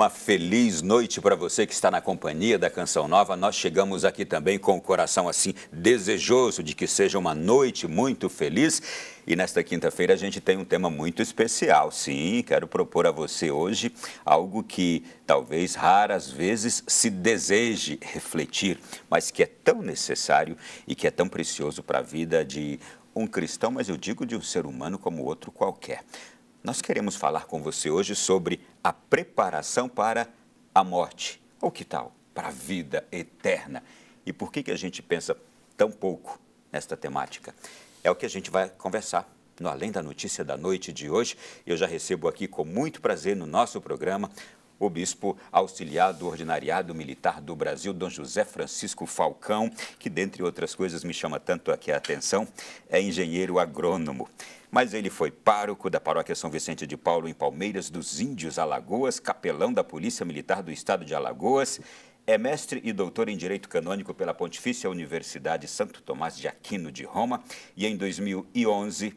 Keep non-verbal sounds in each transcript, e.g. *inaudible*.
Uma feliz noite para você que está na companhia da Canção Nova. Nós chegamos aqui também com o coração assim desejoso de que seja uma noite muito feliz. E nesta quinta-feira a gente tem um tema muito especial. Sim, quero propor a você hoje algo que talvez raras vezes se deseje refletir, mas que é tão necessário e que é tão precioso para a vida de um cristão, mas eu digo de um ser humano como outro qualquer. Nós queremos falar com você hoje sobre a preparação para a morte, ou que tal, para a vida eterna. E por que, que a gente pensa tão pouco nesta temática? É o que a gente vai conversar no Além da Notícia da Noite de hoje. Eu já recebo aqui com muito prazer no nosso programa o bispo auxiliar do Ordinariado Militar do Brasil, Dom José Francisco Falcão, que, dentre outras coisas, me chama tanto aqui a atenção, é engenheiro agrônomo. Mas ele foi pároco da paróquia São Vicente de Paulo, em Palmeiras dos Índios, Alagoas, capelão da Polícia Militar do Estado de Alagoas, é mestre e doutor em Direito Canônico pela Pontifícia Universidade Santo Tomás de Aquino de Roma e em 2011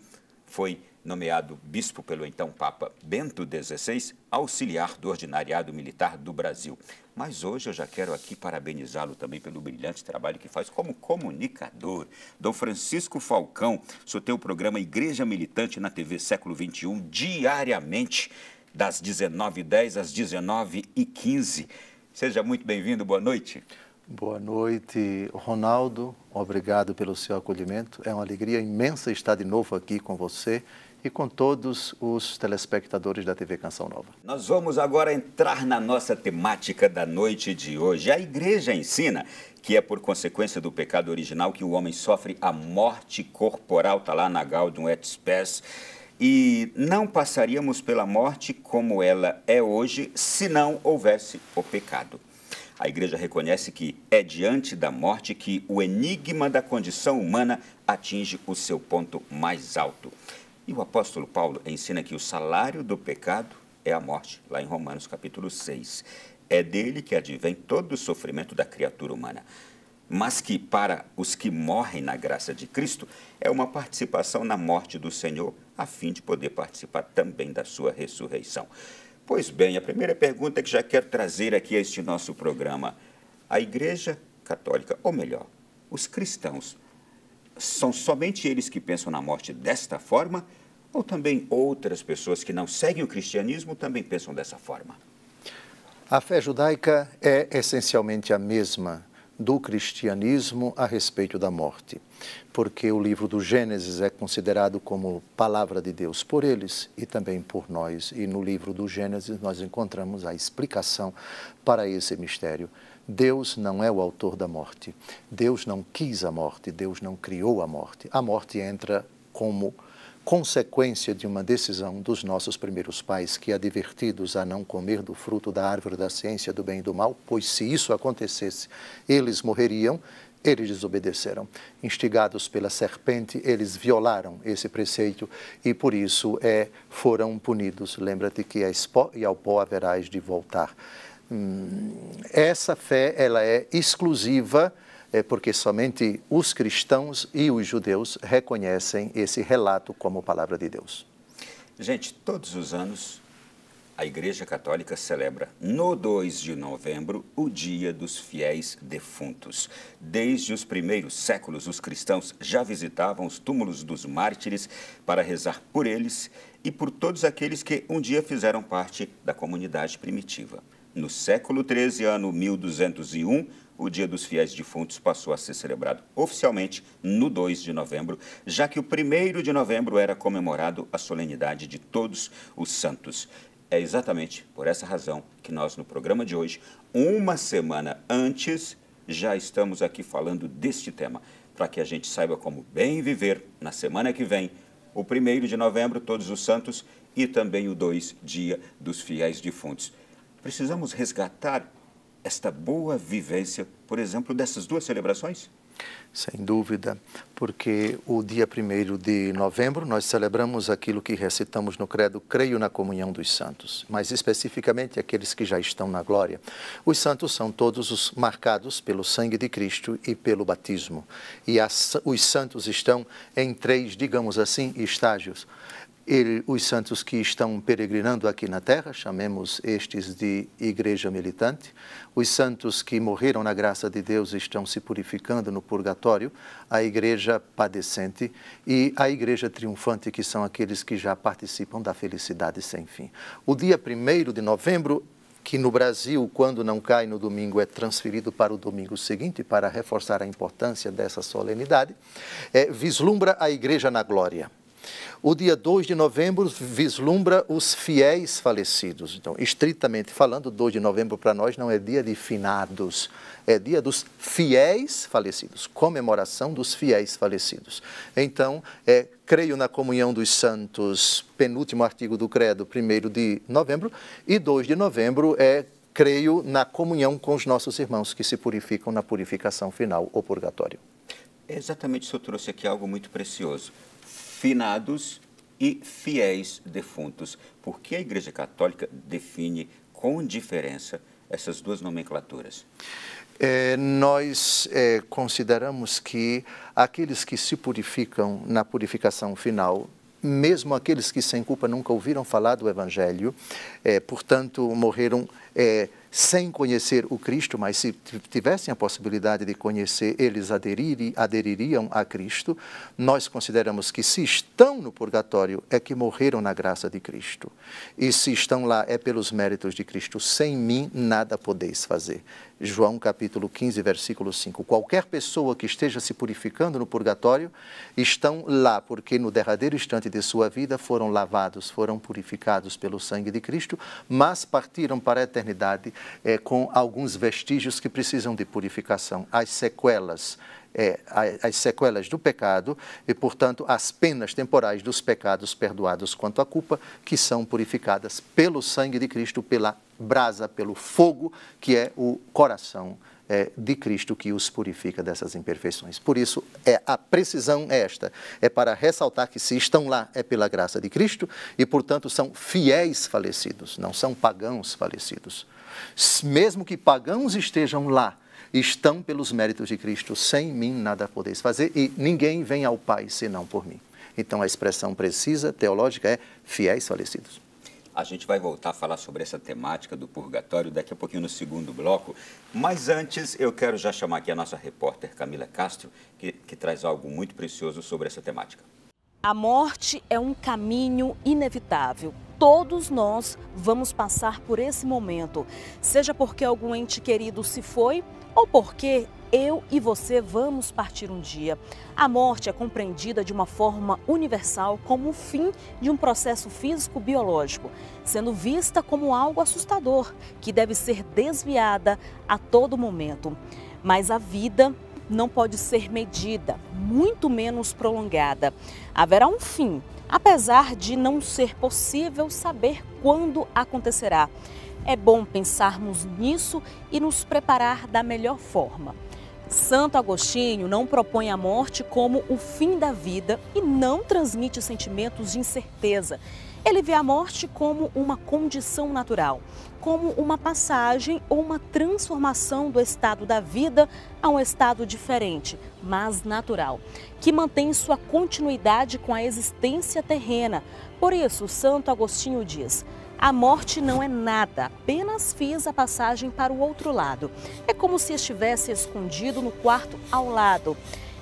foi nomeado bispo pelo então Papa Bento XVI, auxiliar do Ordinariado Militar do Brasil. Mas hoje eu já quero aqui parabenizá-lo também pelo brilhante trabalho que faz como comunicador. Dom Francisco Falcão, o tem o programa Igreja Militante na TV Século XXI diariamente, das 19h10 às 19h15. Seja muito bem-vindo, boa noite. Boa noite, Ronaldo. Obrigado pelo seu acolhimento. É uma alegria imensa estar de novo aqui com você e com todos os telespectadores da TV Canção Nova. Nós vamos agora entrar na nossa temática da noite de hoje. A igreja ensina que é por consequência do pecado original que o homem sofre a morte corporal, está lá na Gaudium et Spes, e não passaríamos pela morte como ela é hoje se não houvesse o pecado. A igreja reconhece que é diante da morte que o enigma da condição humana atinge o seu ponto mais alto. E o apóstolo Paulo ensina que o salário do pecado é a morte, lá em Romanos capítulo 6. É dele que advém todo o sofrimento da criatura humana, mas que para os que morrem na graça de Cristo é uma participação na morte do Senhor, a fim de poder participar também da sua ressurreição. Pois bem, a primeira pergunta que já quero trazer aqui a este nosso programa: a Igreja Católica, ou melhor, os cristãos, são somente eles que pensam na morte desta forma ou também outras pessoas que não seguem o cristianismo também pensam dessa forma? A fé judaica é essencialmente a mesma do cristianismo a respeito da morte, porque o livro do Gênesis é considerado como palavra de Deus por eles e também por nós. E no livro do Gênesis nós encontramos a explicação para esse mistério Deus não é o autor da morte. Deus não quis a morte, Deus não criou a morte. A morte entra como consequência de uma decisão dos nossos primeiros pais, que advertidos a não comer do fruto da árvore da ciência do bem e do mal, pois se isso acontecesse, eles morreriam, eles desobedeceram. Instigados pela serpente, eles violaram esse preceito e por isso é, foram punidos. Lembra-te que a pó e ao pó haverás de voltar. Hum, essa fé ela é exclusiva é porque somente os cristãos e os judeus reconhecem esse relato como palavra de Deus. Gente, todos os anos a Igreja Católica celebra no 2 de novembro o Dia dos Fiéis Defuntos. Desde os primeiros séculos, os cristãos já visitavam os túmulos dos mártires para rezar por eles e por todos aqueles que um dia fizeram parte da comunidade primitiva. No século XIII, ano 1201, o Dia dos Fiéis Defuntos passou a ser celebrado oficialmente no 2 de novembro, já que o 1 de novembro era comemorado a solenidade de todos os santos. É exatamente por essa razão que nós, no programa de hoje, uma semana antes, já estamos aqui falando deste tema, para que a gente saiba como bem viver na semana que vem, o 1 de novembro, Todos os Santos, e também o 2, Dia dos Fiéis Defuntos precisamos resgatar esta boa vivência, por exemplo, dessas duas celebrações? Sem dúvida, porque o dia 1 de novembro nós celebramos aquilo que recitamos no Credo, creio na comunhão dos santos, mas especificamente aqueles que já estão na glória. Os santos são todos os marcados pelo sangue de Cristo e pelo batismo. E as, os santos estão em três, digamos assim, estágios ele, os santos que estão peregrinando aqui na terra, chamemos estes de igreja militante, os santos que morreram na graça de Deus estão se purificando no purgatório, a igreja padecente e a igreja triunfante, que são aqueles que já participam da felicidade sem fim. O dia 1 de novembro que no Brasil, quando não cai no domingo, é transferido para o domingo seguinte, para reforçar a importância dessa solenidade, é, vislumbra a igreja na glória. O dia 2 de novembro vislumbra os fiéis falecidos. Então, estritamente falando, 2 de novembro para nós não é dia de finados, é dia dos fiéis falecidos, comemoração dos fiéis falecidos. Então, é creio na comunhão dos santos, penúltimo artigo do credo, 1 de novembro, e 2 de novembro é creio na comunhão com os nossos irmãos que se purificam na purificação final ou purgatório. É exatamente, o senhor trouxe aqui algo muito precioso finados e fiéis defuntos. Por que a Igreja Católica define com diferença essas duas nomenclaturas? É, nós é, consideramos que aqueles que se purificam na purificação final, mesmo aqueles que sem culpa nunca ouviram falar do Evangelho, é, portanto morreram é, sem conhecer o Cristo, mas se tivessem a possibilidade de conhecer, eles aderir, adeririam a Cristo, nós consideramos que se estão no purgatório é que morreram na graça de Cristo. E se estão lá é pelos méritos de Cristo. Sem mim nada podeis fazer. João capítulo 15, versículo 5. Qualquer pessoa que esteja se purificando no purgatório, estão lá, porque no derradeiro instante de sua vida foram lavados, foram purificados pelo sangue de Cristo, mas partiram para a eternidade é, com alguns vestígios que precisam de purificação. As sequelas é, as sequelas do pecado e, portanto, as penas temporais dos pecados perdoados quanto à culpa, que são purificadas pelo sangue de Cristo, pela brasa, pelo fogo, que é o coração é, de Cristo que os purifica dessas imperfeições. Por isso, é a precisão é esta: é para ressaltar que se estão lá é pela graça de Cristo e, portanto, são fiéis falecidos, não são pagãos falecidos. Mesmo que pagãos estejam lá, estão pelos méritos de Cristo. Sem mim nada podeis fazer e ninguém vem ao Pai senão por mim. Então, a expressão precisa teológica é fiéis falecidos. A gente vai voltar a falar sobre essa temática do purgatório daqui a pouquinho no segundo bloco. Mas antes, eu quero já chamar aqui a nossa repórter Camila Castro, que, que traz algo muito precioso sobre essa temática. A morte é um caminho inevitável. Todos nós vamos passar por esse momento, seja porque algum ente querido se foi ou porque eu e você vamos partir um dia. A morte é compreendida de uma forma universal como o fim de um processo físico-biológico, sendo vista como algo assustador que deve ser desviada a todo momento. Mas a vida não pode ser medida, muito menos prolongada. Haverá um fim, apesar de não ser possível saber quando acontecerá. É bom pensarmos nisso e nos preparar da melhor forma. Santo Agostinho não propõe a morte como o fim da vida e não transmite sentimentos de incerteza. Ele vê a morte como uma condição natural, como uma passagem ou uma transformação do estado da vida a um estado diferente, mas natural, que mantém sua continuidade com a existência terrena. Por isso, Santo Agostinho diz: a morte não é nada, apenas fiz a passagem para o outro lado. É como se estivesse escondido no quarto ao lado.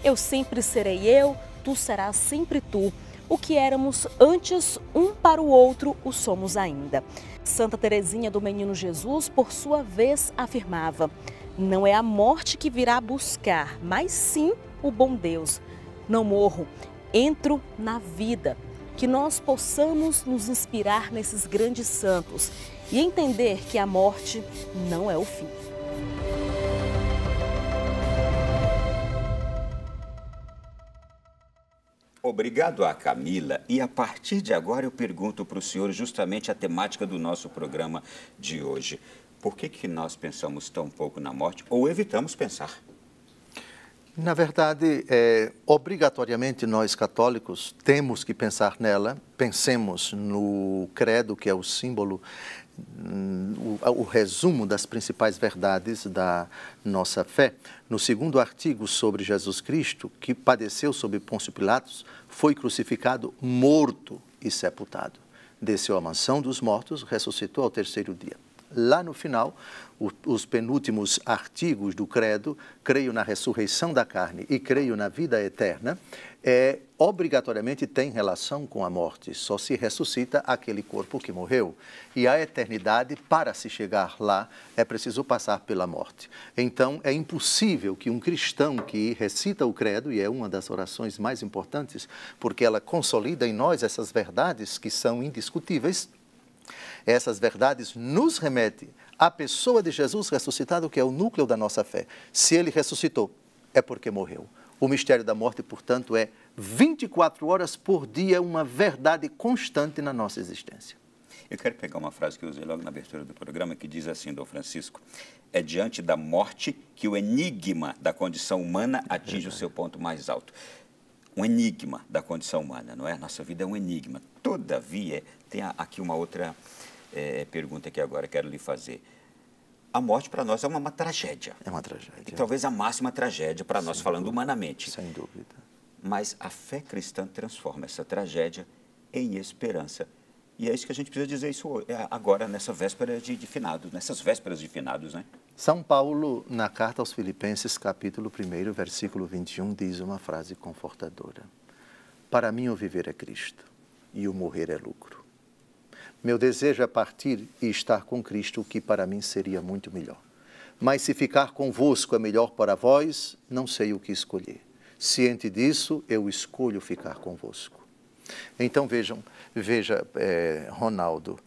Eu sempre serei eu, tu serás sempre tu. O que éramos antes um para o outro, o somos ainda. Santa Teresinha do Menino Jesus, por sua vez, afirmava: Não é a morte que virá buscar, mas sim o bom Deus. Não morro, entro na vida, que nós possamos nos inspirar nesses grandes santos e entender que a morte não é o fim. Obrigado a Camila. E a partir de agora eu pergunto para o senhor justamente a temática do nosso programa de hoje. Por que, que nós pensamos tão pouco na morte ou evitamos pensar? Na verdade, é, obrigatoriamente nós católicos temos que pensar nela. Pensemos no credo, que é o símbolo, hum, o, o resumo das principais verdades da nossa fé. No segundo artigo sobre Jesus Cristo, que padeceu sob Pôncio Pilatos, foi crucificado, morto e sepultado. Desceu à mansão dos mortos, ressuscitou ao terceiro dia lá no final, os penúltimos artigos do credo, creio na ressurreição da carne e creio na vida eterna, é, obrigatoriamente tem relação com a morte. Só se ressuscita aquele corpo que morreu. E a eternidade, para se chegar lá, é preciso passar pela morte. Então, é impossível que um cristão que recita o credo, e é uma das orações mais importantes, porque ela consolida em nós essas verdades que são indiscutíveis, essas verdades nos remetem à pessoa de Jesus ressuscitado, que é o núcleo da nossa fé. Se ele ressuscitou, é porque morreu. O mistério da morte, portanto, é 24 horas por dia uma verdade constante na nossa existência. Eu quero pegar uma frase que eu usei logo na abertura do programa, que diz assim, Dom Francisco: É diante da morte que o enigma da condição humana é atinge é o seu ponto mais alto. Um enigma da condição humana, não é? Nossa vida é um enigma. Todavia, tem aqui uma outra é, pergunta que agora quero lhe fazer. A morte para nós é uma, uma, tragédia. É uma tragédia. E talvez a máxima tragédia para nós, falando dúvida, humanamente. Sem dúvida. Mas a fé cristã transforma essa tragédia em esperança. E é isso que a gente precisa dizer isso é agora, nessa véspera de, de finados, nessas vésperas de finados, né? São Paulo, na carta aos Filipenses, capítulo 1, versículo 21, diz uma frase confortadora. Para mim, o viver é Cristo e o morrer é lucro. Meu desejo é partir e estar com Cristo, o que para mim seria muito melhor. Mas se ficar convosco é melhor para vós, não sei o que escolher. Ciente disso, eu escolho ficar convosco. Então vejam, veja, é, Ronaldo,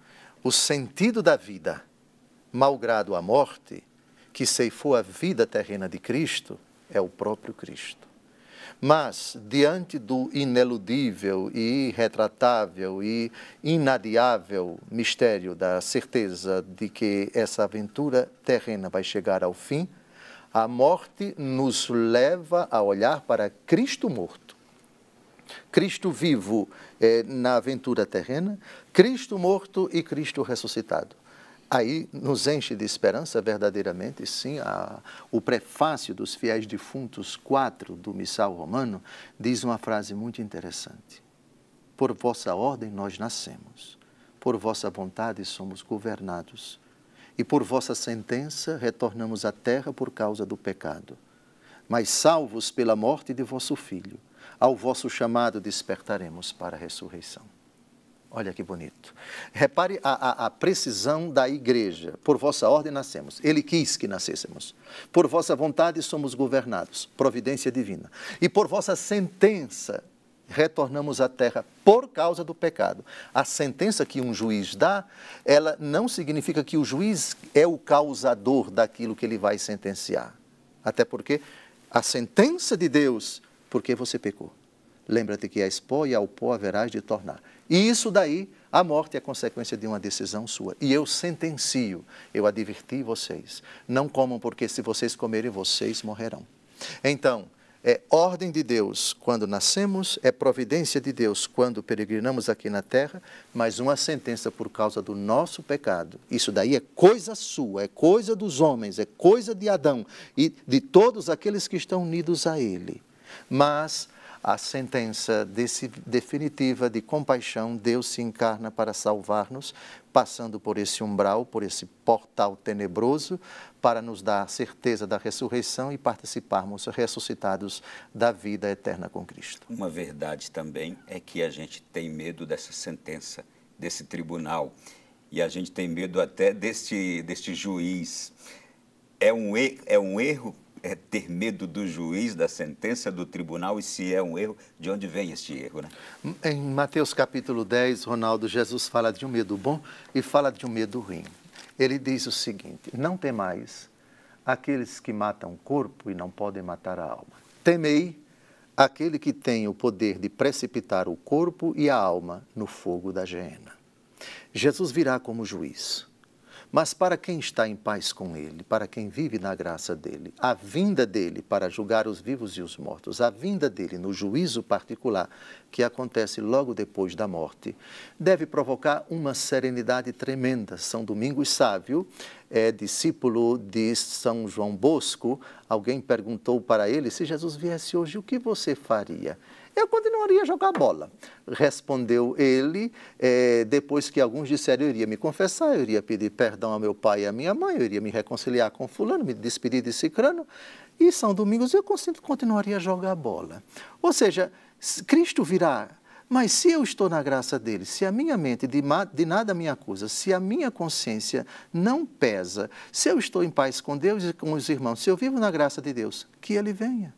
o sentido da vida, malgrado a morte, que ceifou a vida terrena de Cristo, é o próprio Cristo. Mas, diante do ineludível e irretratável e inadiável mistério da certeza de que essa aventura terrena vai chegar ao fim, a morte nos leva a olhar para Cristo morto. Cristo vivo eh, na aventura terrena, Cristo morto e Cristo ressuscitado. Aí nos enche de esperança verdadeiramente, sim, a, o prefácio dos Fiéis Defuntos 4 do Missal Romano diz uma frase muito interessante. Por vossa ordem nós nascemos, por vossa vontade somos governados, e por vossa sentença retornamos à terra por causa do pecado. Mas salvos pela morte de vosso filho, ao vosso chamado despertaremos para a ressurreição. Olha que bonito. Repare a, a, a, precisão da igreja. Por vossa ordem nascemos. Ele quis que nascêssemos. Por vossa vontade somos governados. Providência divina. E por vossa sentença retornamos à terra por causa do pecado. A sentença que um juiz dá, ela não significa que o juiz é o causador daquilo que ele vai sentenciar. Até porque a sentença de Deus, porque você pecou. Lembra-te que a pó e ao pó haverás de tornar. E isso daí, a morte é consequência de uma decisão sua. E eu sentencio, eu adverti vocês, não comam porque se vocês comerem, vocês morrerão. Então, é ordem de Deus quando nascemos, é providência de Deus quando peregrinamos aqui na terra, mas uma sentença por causa do nosso pecado. Isso daí é coisa sua, é coisa dos homens, é coisa de Adão e de todos aqueles que estão unidos a ele. Mas a sentença desse, definitiva de compaixão, Deus se encarna para salvar-nos, passando por esse umbral, por esse portal tenebroso, para nos dar a certeza da ressurreição e participarmos ressuscitados da vida eterna com Cristo. Uma verdade também é que a gente tem medo dessa sentença, desse tribunal, e a gente tem medo até deste, deste juiz. É um, er é um erro é ter medo do juiz, da sentença do tribunal e se é um erro, de onde vem este erro, né? Em Mateus capítulo 10, Ronaldo, Jesus fala de um medo bom e fala de um medo ruim. Ele diz o seguinte: Não temais aqueles que matam o corpo e não podem matar a alma. Temei aquele que tem o poder de precipitar o corpo e a alma no fogo da gena. Jesus virá como juiz. Mas para quem está em paz com Ele, para quem vive na graça dele, a vinda dele para julgar os vivos e os mortos, a vinda dele no juízo particular, que acontece logo depois da morte, deve provocar uma serenidade tremenda. São Domingos Sávio é discípulo de São João Bosco. Alguém perguntou para ele: se Jesus viesse hoje, o que você faria? eu continuaria a jogar bola. Respondeu ele, é, depois que alguns disseram, eu iria me confessar, eu iria pedir perdão ao meu pai e à minha mãe, eu iria me reconciliar com fulano, me despedir de cicrano, e São Domingos eu continuaria a jogar bola. Ou seja, Cristo virá mas se eu estou na graça dele, se a minha mente de, de, nada me acusa, se a minha consciência não pesa, se eu estou em paz com Deus e com os irmãos, se eu vivo na graça de Deus, que ele venha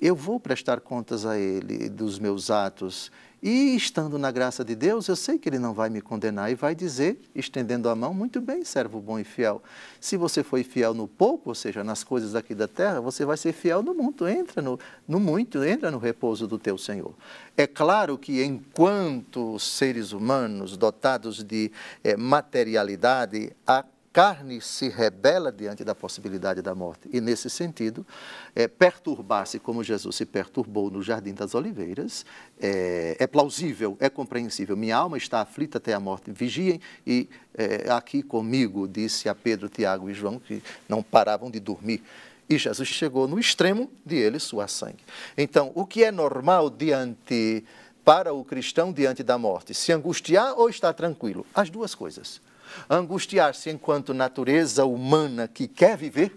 eu vou prestar contas a Ele dos meus atos. E estando na graça de Deus, eu sei que Ele não vai me condenar e vai dizer, estendendo a mão, muito bem, servo bom e fiel. Se você foi fiel no pouco, ou seja, nas coisas aqui da terra, você vai ser fiel no muito. Entra no, no muito, entra no repouso do teu Senhor. É claro que enquanto seres humanos dotados de é, materialidade, a carne se rebela diante da possibilidade da morte. E, nesse sentido, é, perturbar-se como Jesus se perturbou no Jardim das Oliveiras é, é, plausível, é compreensível. Minha alma está aflita até a morte. Vigiem e é, aqui comigo, disse a Pedro, Tiago e João, que não paravam de dormir. E Jesus chegou no extremo de ele suar sangue. Então, o que é normal diante para o cristão diante da morte? Se angustiar ou estar tranquilo? As duas coisas angustiar-se enquanto natureza humana que quer viver,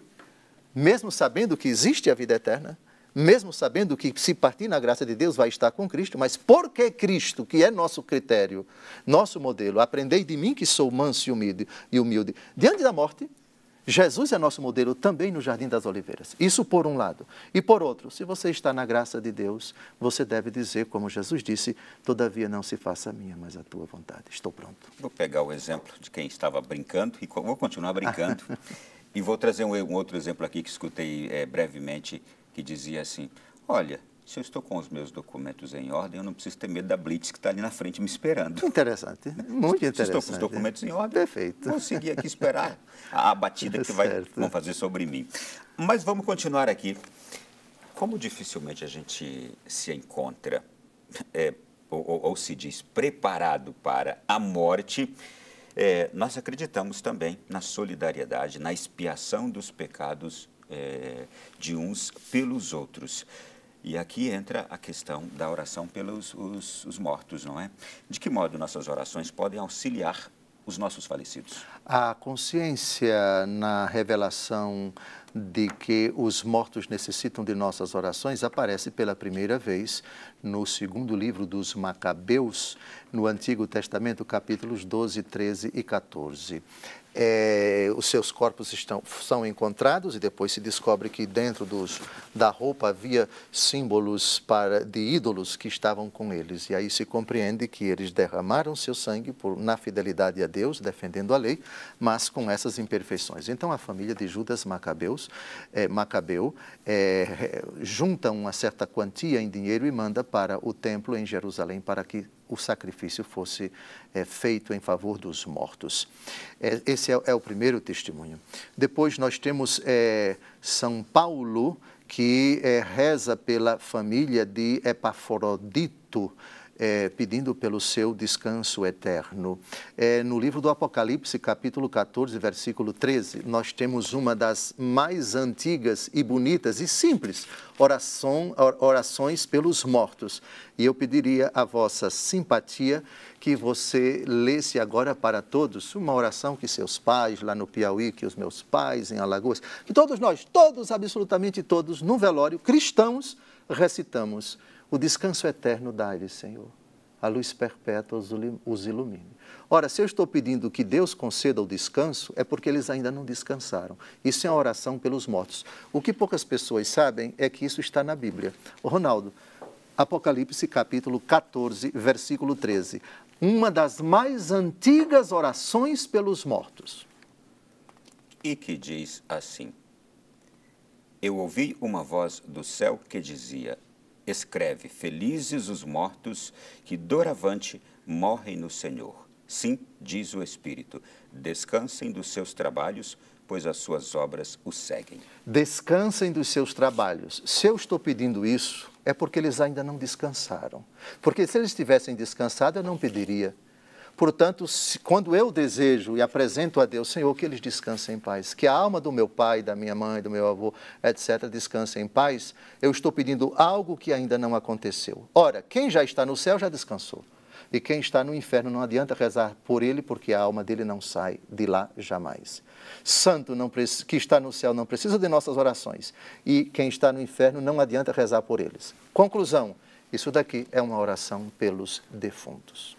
mesmo sabendo que existe a vida eterna, mesmo sabendo que se partir na graça de Deus vai estar com Cristo, mas porque Cristo, que é nosso critério, nosso modelo, aprendei de mim que sou manso e humilde, e humilde, diante da morte, Jesus é nosso modelo também no Jardim das Oliveiras. Isso por um lado. E por outro, se você está na graça de Deus, você deve dizer, como Jesus disse: Todavia não se faça a minha, mas a tua vontade. Estou pronto. Vou pegar o exemplo de quem estava brincando e vou continuar brincando. *laughs* e vou trazer um, outro exemplo aqui que escutei é, brevemente, que dizia assim: Olha, se eu estou com os meus documentos em ordem, eu não preciso ter medo da blitz que está ali na frente me esperando. Interessante, muito interessante. Se estou com os documentos em ordem, Perfeito. vou seguir aqui esperar a batida que vai, vão fazer sobre mim. Mas vamos continuar aqui. Como dificilmente a gente se encontra é, ou, ou, se diz preparado para a morte, é, nós acreditamos também na solidariedade, na expiação dos pecados é, de uns pelos outros. E aqui entra a questão da oração pelos os, os mortos, não é? De que modo nossas orações podem auxiliar os nossos falecidos? A consciência na revelação de que os mortos necessitam de nossas orações aparece pela primeira vez no segundo livro dos Macabeus, no Antigo Testamento, capítulos 12, 13 e 14 é, os seus corpos estão, são encontrados e depois se descobre que dentro dos, da roupa havia símbolos para, de ídolos que estavam com eles. E aí se compreende que eles derramaram seu sangue por, na fidelidade a Deus, defendendo a lei, mas com essas imperfeições. Então a família de Judas Macabeus, é, Macabeu é, junta uma certa quantia em dinheiro e manda para o templo em Jerusalém para que o sacrifício fosse é, feito em favor dos mortos. É, esse é, é, o primeiro testemunho. Depois nós temos eh, São Paulo, que eh, reza pela família de Epafrodito, é, pedindo pelo seu descanso eterno. É, no livro do Apocalipse, capítulo 14, versículo 13, nós temos uma das mais antigas e bonitas e simples oração, orações pelos mortos. E eu pediria a vossa simpatia que você lesse agora para todos uma oração que seus pais lá no Piauí, que os meus pais em Alagoas, que todos nós, todos, absolutamente todos, no velório, cristãos, recitamos. O descanso eterno dá-lhe, Senhor. A luz perpétua os ilumine. Ora, se eu estou pedindo que Deus conceda o descanso, é porque eles ainda não descansaram. Isso é uma oração pelos mortos. O que poucas pessoas sabem é que isso está na Bíblia. Ronaldo, Apocalipse capítulo 14, versículo 13. Uma das mais antigas orações pelos mortos. E que diz assim: Eu ouvi uma voz do céu que dizia: escreve: Felizes os mortos que doravante morrem no Senhor. Sim, diz o Espírito, descansem dos seus trabalhos, pois as suas obras o seguem. Descansem dos seus trabalhos. Se eu estou pedindo isso, é porque eles ainda não descansaram. Porque se eles tivessem descansado, eu não pediria. Portanto, quando eu desejo e apresento a Deus, Senhor, que eles descansem em paz, que a alma do meu pai, da minha mãe, do meu avô, etc., descanse em paz, eu estou pedindo algo que ainda não aconteceu. Ora, quem já está no céu já descansou. E quem está no inferno não adianta rezar por ele, porque a alma dele não sai de lá jamais. Santo não, que está no céu não precisa de nossas orações. E quem está no inferno não adianta rezar por eles. Conclusão: isso daqui é uma oração pelos defuntos.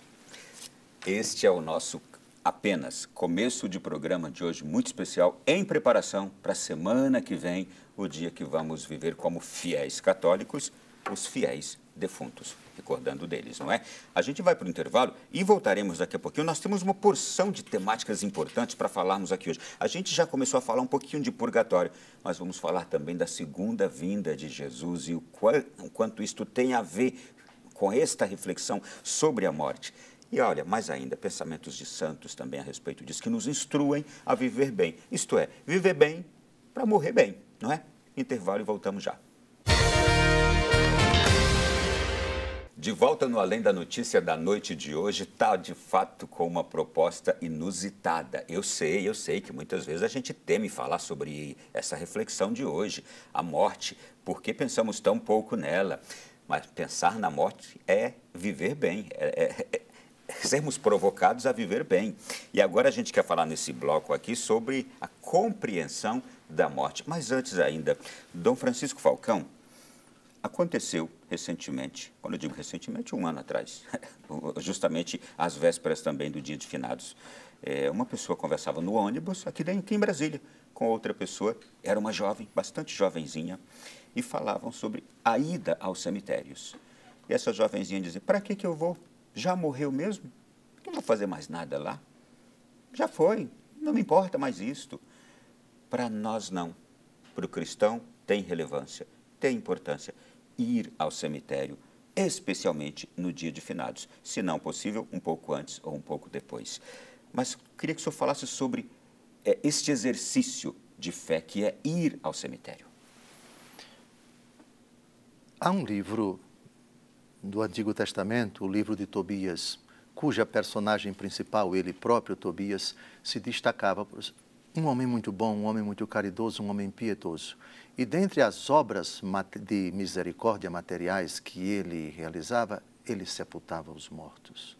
Este é o nosso apenas começo de programa de hoje muito especial em preparação para a semana que vem, o dia que vamos viver como fiéis católicos, os fiéis defuntos, recordando deles, não é? A gente vai para o intervalo e voltaremos daqui a pouquinho. Nós temos uma porção de temáticas importantes para falarmos aqui hoje. A gente já começou a falar um pouquinho de purgatório, mas vamos falar também da segunda vinda de Jesus e o, qual, o quanto isto tem a ver com esta reflexão sobre a morte. E olha, mais ainda, pensamentos de santos também a respeito disso, que nos instruem a viver bem. Isto é, viver bem para morrer bem, não é? Intervalo e voltamos já. De volta no Além da Notícia da noite de hoje, está de fato com uma proposta inusitada. Eu sei, eu sei que muitas vezes a gente teme falar sobre essa reflexão de hoje, a morte, por que pensamos tão pouco nela? Mas pensar na morte é viver bem, é, é, é *laughs* sermos provocados a viver bem. E agora a gente quer falar nesse bloco aqui sobre a compreensão da morte. Mas antes ainda, Dom Francisco Falcão, aconteceu recentemente, quando eu digo recentemente, um ano atrás, *laughs* justamente às vésperas também do dia de finados. É, uma pessoa conversava no ônibus, aqui, aqui em Brasília, com outra pessoa, era uma jovem, bastante jovenzinha, e falavam sobre a ida aos cemitérios. E essa jovenzinha dizia, para que, que eu vou? já morreu mesmo? Não vou fazer mais nada lá. Já foi, não me importa mais isto. Para nós, não. Para o cristão, tem relevância, tem importância ir ao cemitério, especialmente no dia de finados, se não possível, um pouco antes ou um pouco depois. Mas queria que o senhor falasse sobre é, este exercício de fé que é ir ao cemitério. Há um livro do Antigo Testamento, o livro de Tobias, cuja personagem principal, ele próprio Tobias, se destacava por um homem muito bom, um homem muito caridoso, um homem piedoso. E dentre as obras de misericórdia materiais que ele realizava, ele sepultava os mortos.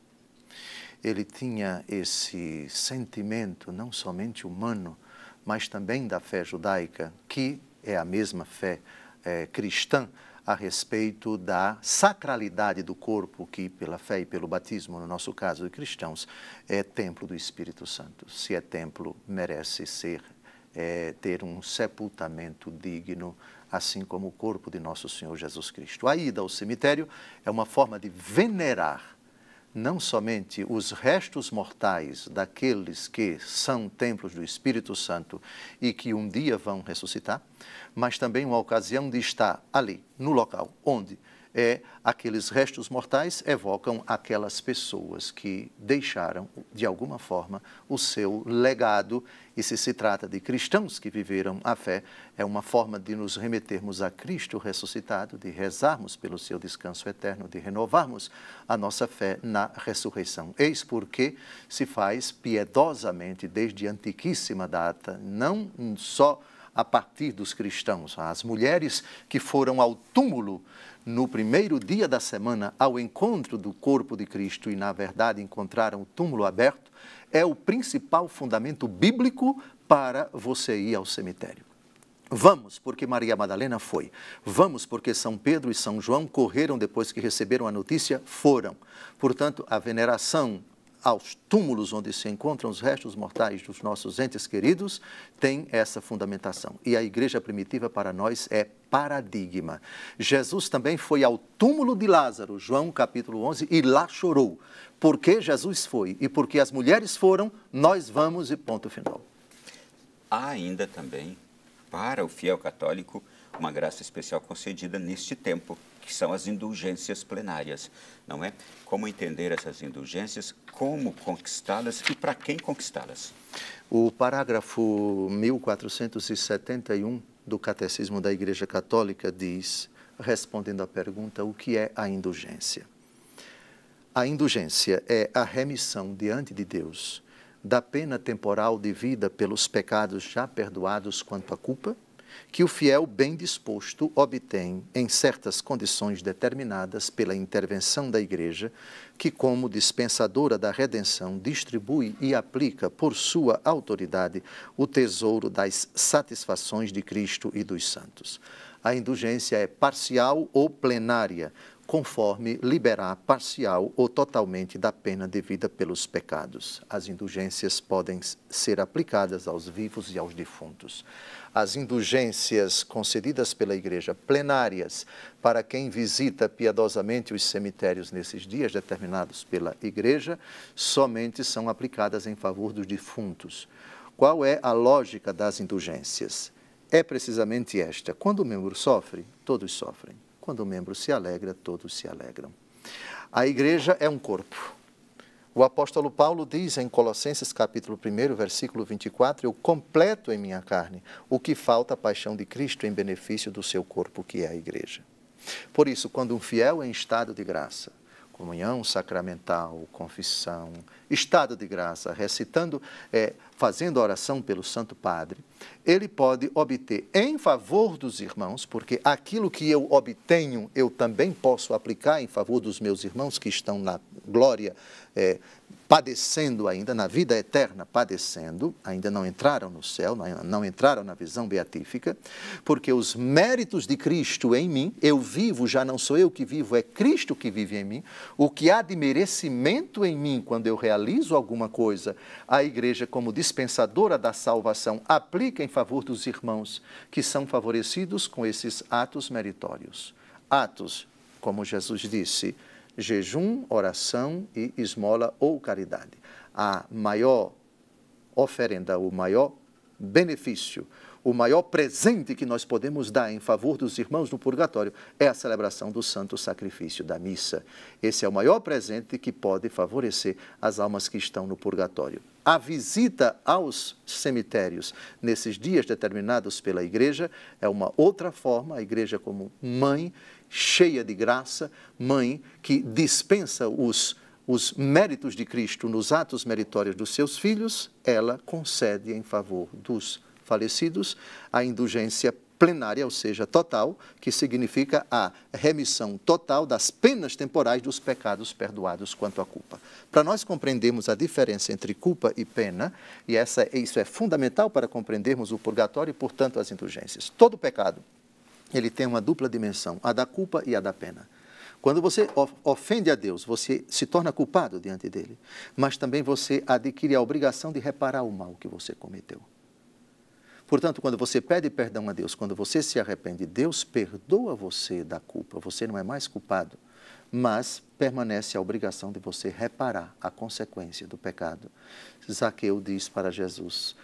Ele tinha esse sentimento não somente humano, mas também da fé judaica, que é a mesma fé é, cristã, a respeito da sacralidade do corpo, que pela fé e pelo batismo, no nosso caso de cristãos, é templo do Espírito Santo. Se é templo, merece ser é, ter um sepultamento digno, assim como o corpo de nosso Senhor Jesus Cristo. A ida ao cemitério é uma forma de venerar não somente os restos mortais daqueles que são templos do Espírito Santo e que um dia vão ressuscitar, mas também uma ocasião de estar ali, no local onde é aqueles restos mortais evocam aquelas pessoas que deixaram, de alguma forma, o seu legado. E se se trata de cristãos que viveram a fé, é uma forma de nos remetermos a Cristo ressuscitado, de rezarmos pelo seu descanso eterno, de renovarmos a nossa fé na ressurreição. Eis porque se faz piedosamente desde antiquíssima data, não só a partir dos cristãos. As mulheres que foram ao túmulo no primeiro dia da semana ao encontro do corpo de Cristo e, na verdade, encontraram o túmulo aberto, é o principal fundamento bíblico para você ir ao cemitério. Vamos, porque Maria Madalena foi. Vamos, porque São Pedro e São João correram depois que receberam a notícia, foram. Portanto, a veneração aos túmulos onde se encontram os restos mortais dos nossos entes queridos, tem essa fundamentação. E a igreja primitiva para nós é paradigma. Jesus também foi ao túmulo de Lázaro, João capítulo 11, e lá chorou. Porque Jesus foi e porque as mulheres foram, nós vamos e ponto final. Há ainda também, para o fiel católico, uma graça especial concedida neste tempo que são as indulgências plenárias, não é? Como entender essas indulgências, como conquistá-las e para quem conquistá-las? O parágrafo 1471 do Catecismo da Igreja Católica diz, respondendo à pergunta, o que é a indulgência? A indulgência é a remissão diante de Deus da pena temporal de vida pelos pecados já perdoados quanto à culpa, que o fiel bem disposto obtém em certas condições determinadas pela intervenção da Igreja, que, como dispensadora da redenção, distribui e aplica por sua autoridade o tesouro das satisfações de Cristo e dos santos. A indulgência é parcial ou plenária, conforme liberar parcial ou totalmente da pena devida pelos pecados. As indulgências podem ser aplicadas aos vivos e aos defuntos as indulgências concedidas pela Igreja, plenárias, para quem visita piedosamente os cemitérios nesses dias determinados pela Igreja, somente são aplicadas em favor dos defuntos. Qual é a lógica das indulgências? É precisamente esta: quando o membro sofre, todos sofrem. Quando o membro se alegra, todos se alegram. A igreja é um corpo o apóstolo Paulo diz em Colossenses capítulo 1, versículo 24, eu completo em minha carne o que falta a paixão de Cristo em benefício do seu corpo, que é a igreja. Por isso, quando um fiel é em estado de graça, comunhão sacramental, confissão, estado de graça, recitando, é, fazendo oração pelo Santo Padre, ele pode obter em favor dos irmãos, porque aquilo que eu obtenho eu também posso aplicar em favor dos meus irmãos que estão na glória, é, padecendo ainda, na vida eterna padecendo, ainda não entraram no céu, não entraram na visão beatífica, porque os méritos de Cristo em mim, eu vivo, já não sou eu que vivo, é Cristo que vive em mim, o que há de merecimento em mim quando eu realizo realizo alguma coisa, a igreja, como dispensadora da salvação, aplica em favor dos irmãos que são favorecidos com esses atos meritórios. Atos, como Jesus disse, jejum, oração e esmola ou caridade. A maior oferenda, o maior benefício, o maior presente que nós podemos dar em favor dos irmãos no purgatório é a celebração do santo sacrifício da missa. Esse é o maior presente que pode favorecer as almas que estão no purgatório. A visita aos cemitérios nesses dias determinados pela igreja é uma outra forma, a igreja como mãe cheia de graça, mãe que dispensa os os méritos de Cristo nos atos meritórios dos seus filhos, ela concede em favor dos falecidos, a indulgência plenária, ou seja, total, que significa a remissão total das penas temporais dos pecados perdoados quanto à culpa. Para nós compreendermos a diferença entre culpa e pena, e essa, isso é fundamental para compreendermos o purgatório e, portanto, as indulgências. Todo pecado ele tem uma dupla dimensão, a da culpa e a da pena. Quando você ofende a Deus, você se torna culpado diante dele, mas também você adquire a obrigação de reparar o mal que você cometeu. Portanto, quando você pede perdão a Deus, quando você se arrepende, Deus perdoa você da culpa, você não é mais culpado, mas permanece a obrigação de você reparar a consequência do pecado. Zaqueu diz para Jesus: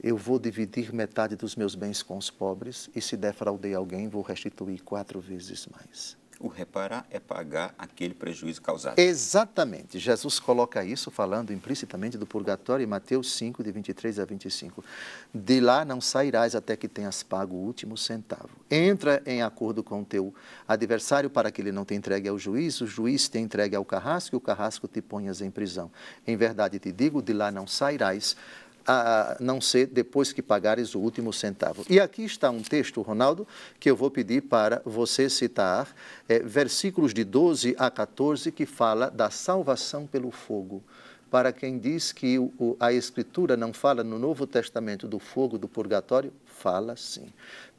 Eu vou dividir metade dos meus bens com os pobres, e se defraudei alguém, vou restituir quatro vezes mais o reparar é pagar aquele prejuízo causado. Exatamente. Jesus coloca isso falando implicitamente do purgatório em Mateus 5, de 23 a 25. De lá não sairás até que tenhas pago o último centavo. Entra em acordo com o teu adversário para que ele não te entregue ao juiz, o juiz te entregue ao carrasco e o carrasco te ponhas em prisão. Em verdade te digo, de lá não sairás a não ser depois que pagares o último centavo. E aqui está um texto, Ronaldo, que eu vou pedir para você citar, é, versículos de 12 a 14, que fala da salvação pelo fogo. Para quem diz que o, a Escritura não fala no Novo Testamento do fogo, do purgatório, fala assim.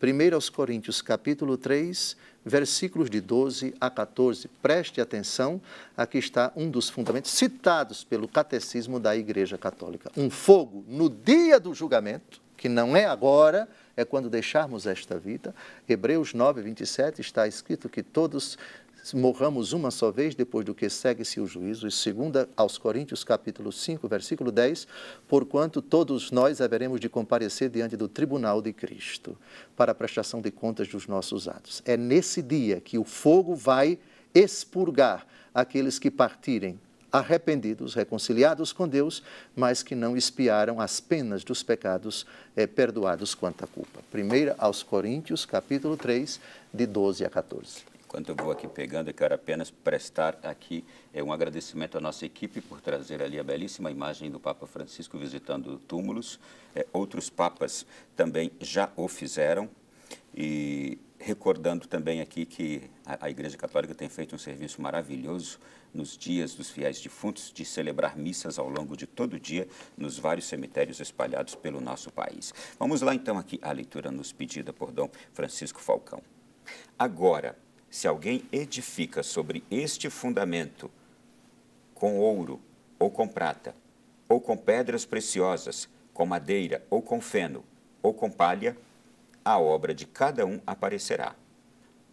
1 aos Coríntios, capítulo 3, versículos de 12 a 14. Preste atenção, aqui está um dos fundamentos citados pelo Catecismo da Igreja Católica. Um fogo no dia do julgamento, que não é agora, é quando deixarmos esta vida. Hebreus 9, 27 está escrito que todos morramos uma só vez, depois do que segue-se o juízo, e segunda aos Coríntios capítulo 5, versículo 10, porquanto todos nós haveremos de comparecer diante do tribunal de Cristo para a prestação de contas dos nossos atos. É nesse dia que o fogo vai expurgar aqueles que partirem arrependidos, reconciliados com Deus, mas que não espiaram as penas dos pecados eh, perdoados quanto à culpa. Primeira aos Coríntios, capítulo 3, de 12 a 14. Enquanto eu vou aqui pegando, eu quero apenas prestar aqui é, um agradecimento à nossa equipe por trazer ali a belíssima imagem do Papa Francisco visitando túmulos. É, outros papas também já o fizeram e recordando também aqui que a, a Igreja Católica tem feito um serviço maravilhoso nos dias dos fiéis defuntos, de celebrar missas ao longo de todo o dia nos vários cemitérios espalhados pelo nosso país. Vamos lá então aqui à leitura nos pedida por Dom Francisco Falcão. Agora, se alguém edifica sobre este fundamento com ouro, ou com prata, ou com pedras preciosas, com madeira, ou com feno, ou com palha, a obra de cada um aparecerá.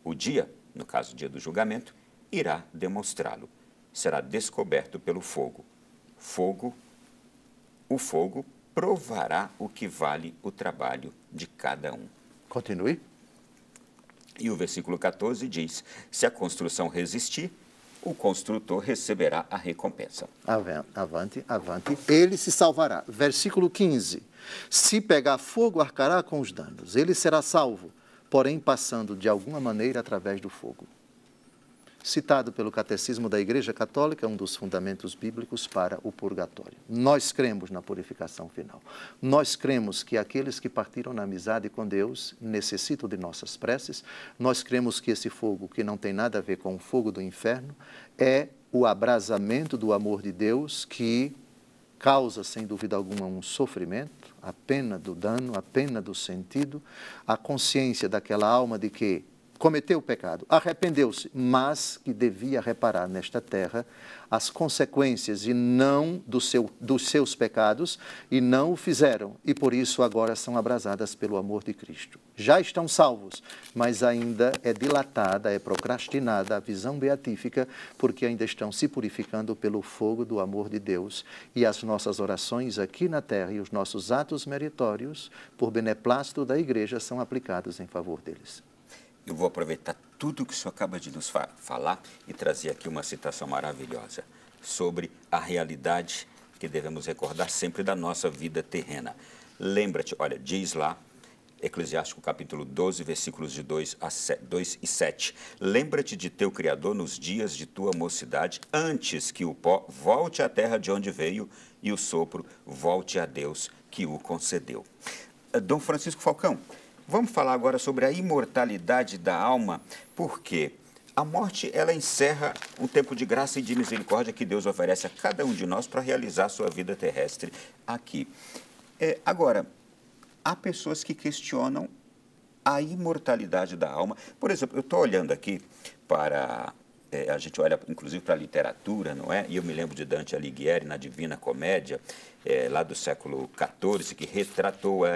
O dia, no caso, dia do julgamento, irá demonstrá-lo. Será descoberto pelo fogo. Fogo, o fogo provará o que vale o trabalho de cada um. Continue. E o versículo 14 diz: Se a construção resistir, o construtor receberá a recompensa. Avante, avante, ele se salvará. Versículo 15: Se pegar fogo, arcará com os danos. Ele será salvo, porém passando de alguma maneira através do fogo citado pelo Catecismo da Igreja Católica, um dos fundamentos bíblicos para o purgatório. Nós cremos na purificação final. Nós cremos que aqueles que partiram na amizade com Deus necessitam de nossas preces. Nós cremos que esse fogo, que não tem nada a ver com o fogo do inferno, é o abrasamento do amor de Deus que causa, sem dúvida alguma, um sofrimento, a pena do dano, a pena do sentido, a consciência daquela alma de que cometeu o pecado, arrependeu-se, mas que devia reparar nesta terra as consequências e não do seu, dos seus pecados, e não o fizeram, e por isso agora são abrasadas pelo amor de Cristo. Já estão salvos, mas ainda é dilatada, é procrastinada a visão beatífica, porque ainda estão se purificando pelo fogo do amor de Deus, e as nossas orações aqui na terra e os nossos atos meritórios, por beneplácito da igreja, são aplicados em favor deles eu vou aproveitar tudo o que o senhor acaba de nos fa falar e trazer aqui uma citação maravilhosa sobre a realidade que devemos recordar sempre da nossa vida terrena. Lembra-te, olha, diz lá, Eclesiástico capítulo 12, versículos de 2, a 7, 2 e 7. Lembra-te de teu Criador nos dias de tua mocidade, antes que o pó volte à terra de onde veio e o sopro volte a Deus que o concedeu. Dom Francisco Falcão, Vamos falar agora sobre a imortalidade da alma, porque a morte ela encerra um tempo de graça e de misericórdia que Deus oferece a cada um de nós para realizar sua vida terrestre aqui. É, agora, há pessoas que questionam a imortalidade da alma. Por exemplo, eu estou olhando aqui para é, a gente olha inclusive para a literatura, não é? E eu me lembro de Dante Alighieri na Divina Comédia, é, lá do século XIV, que retratou, a,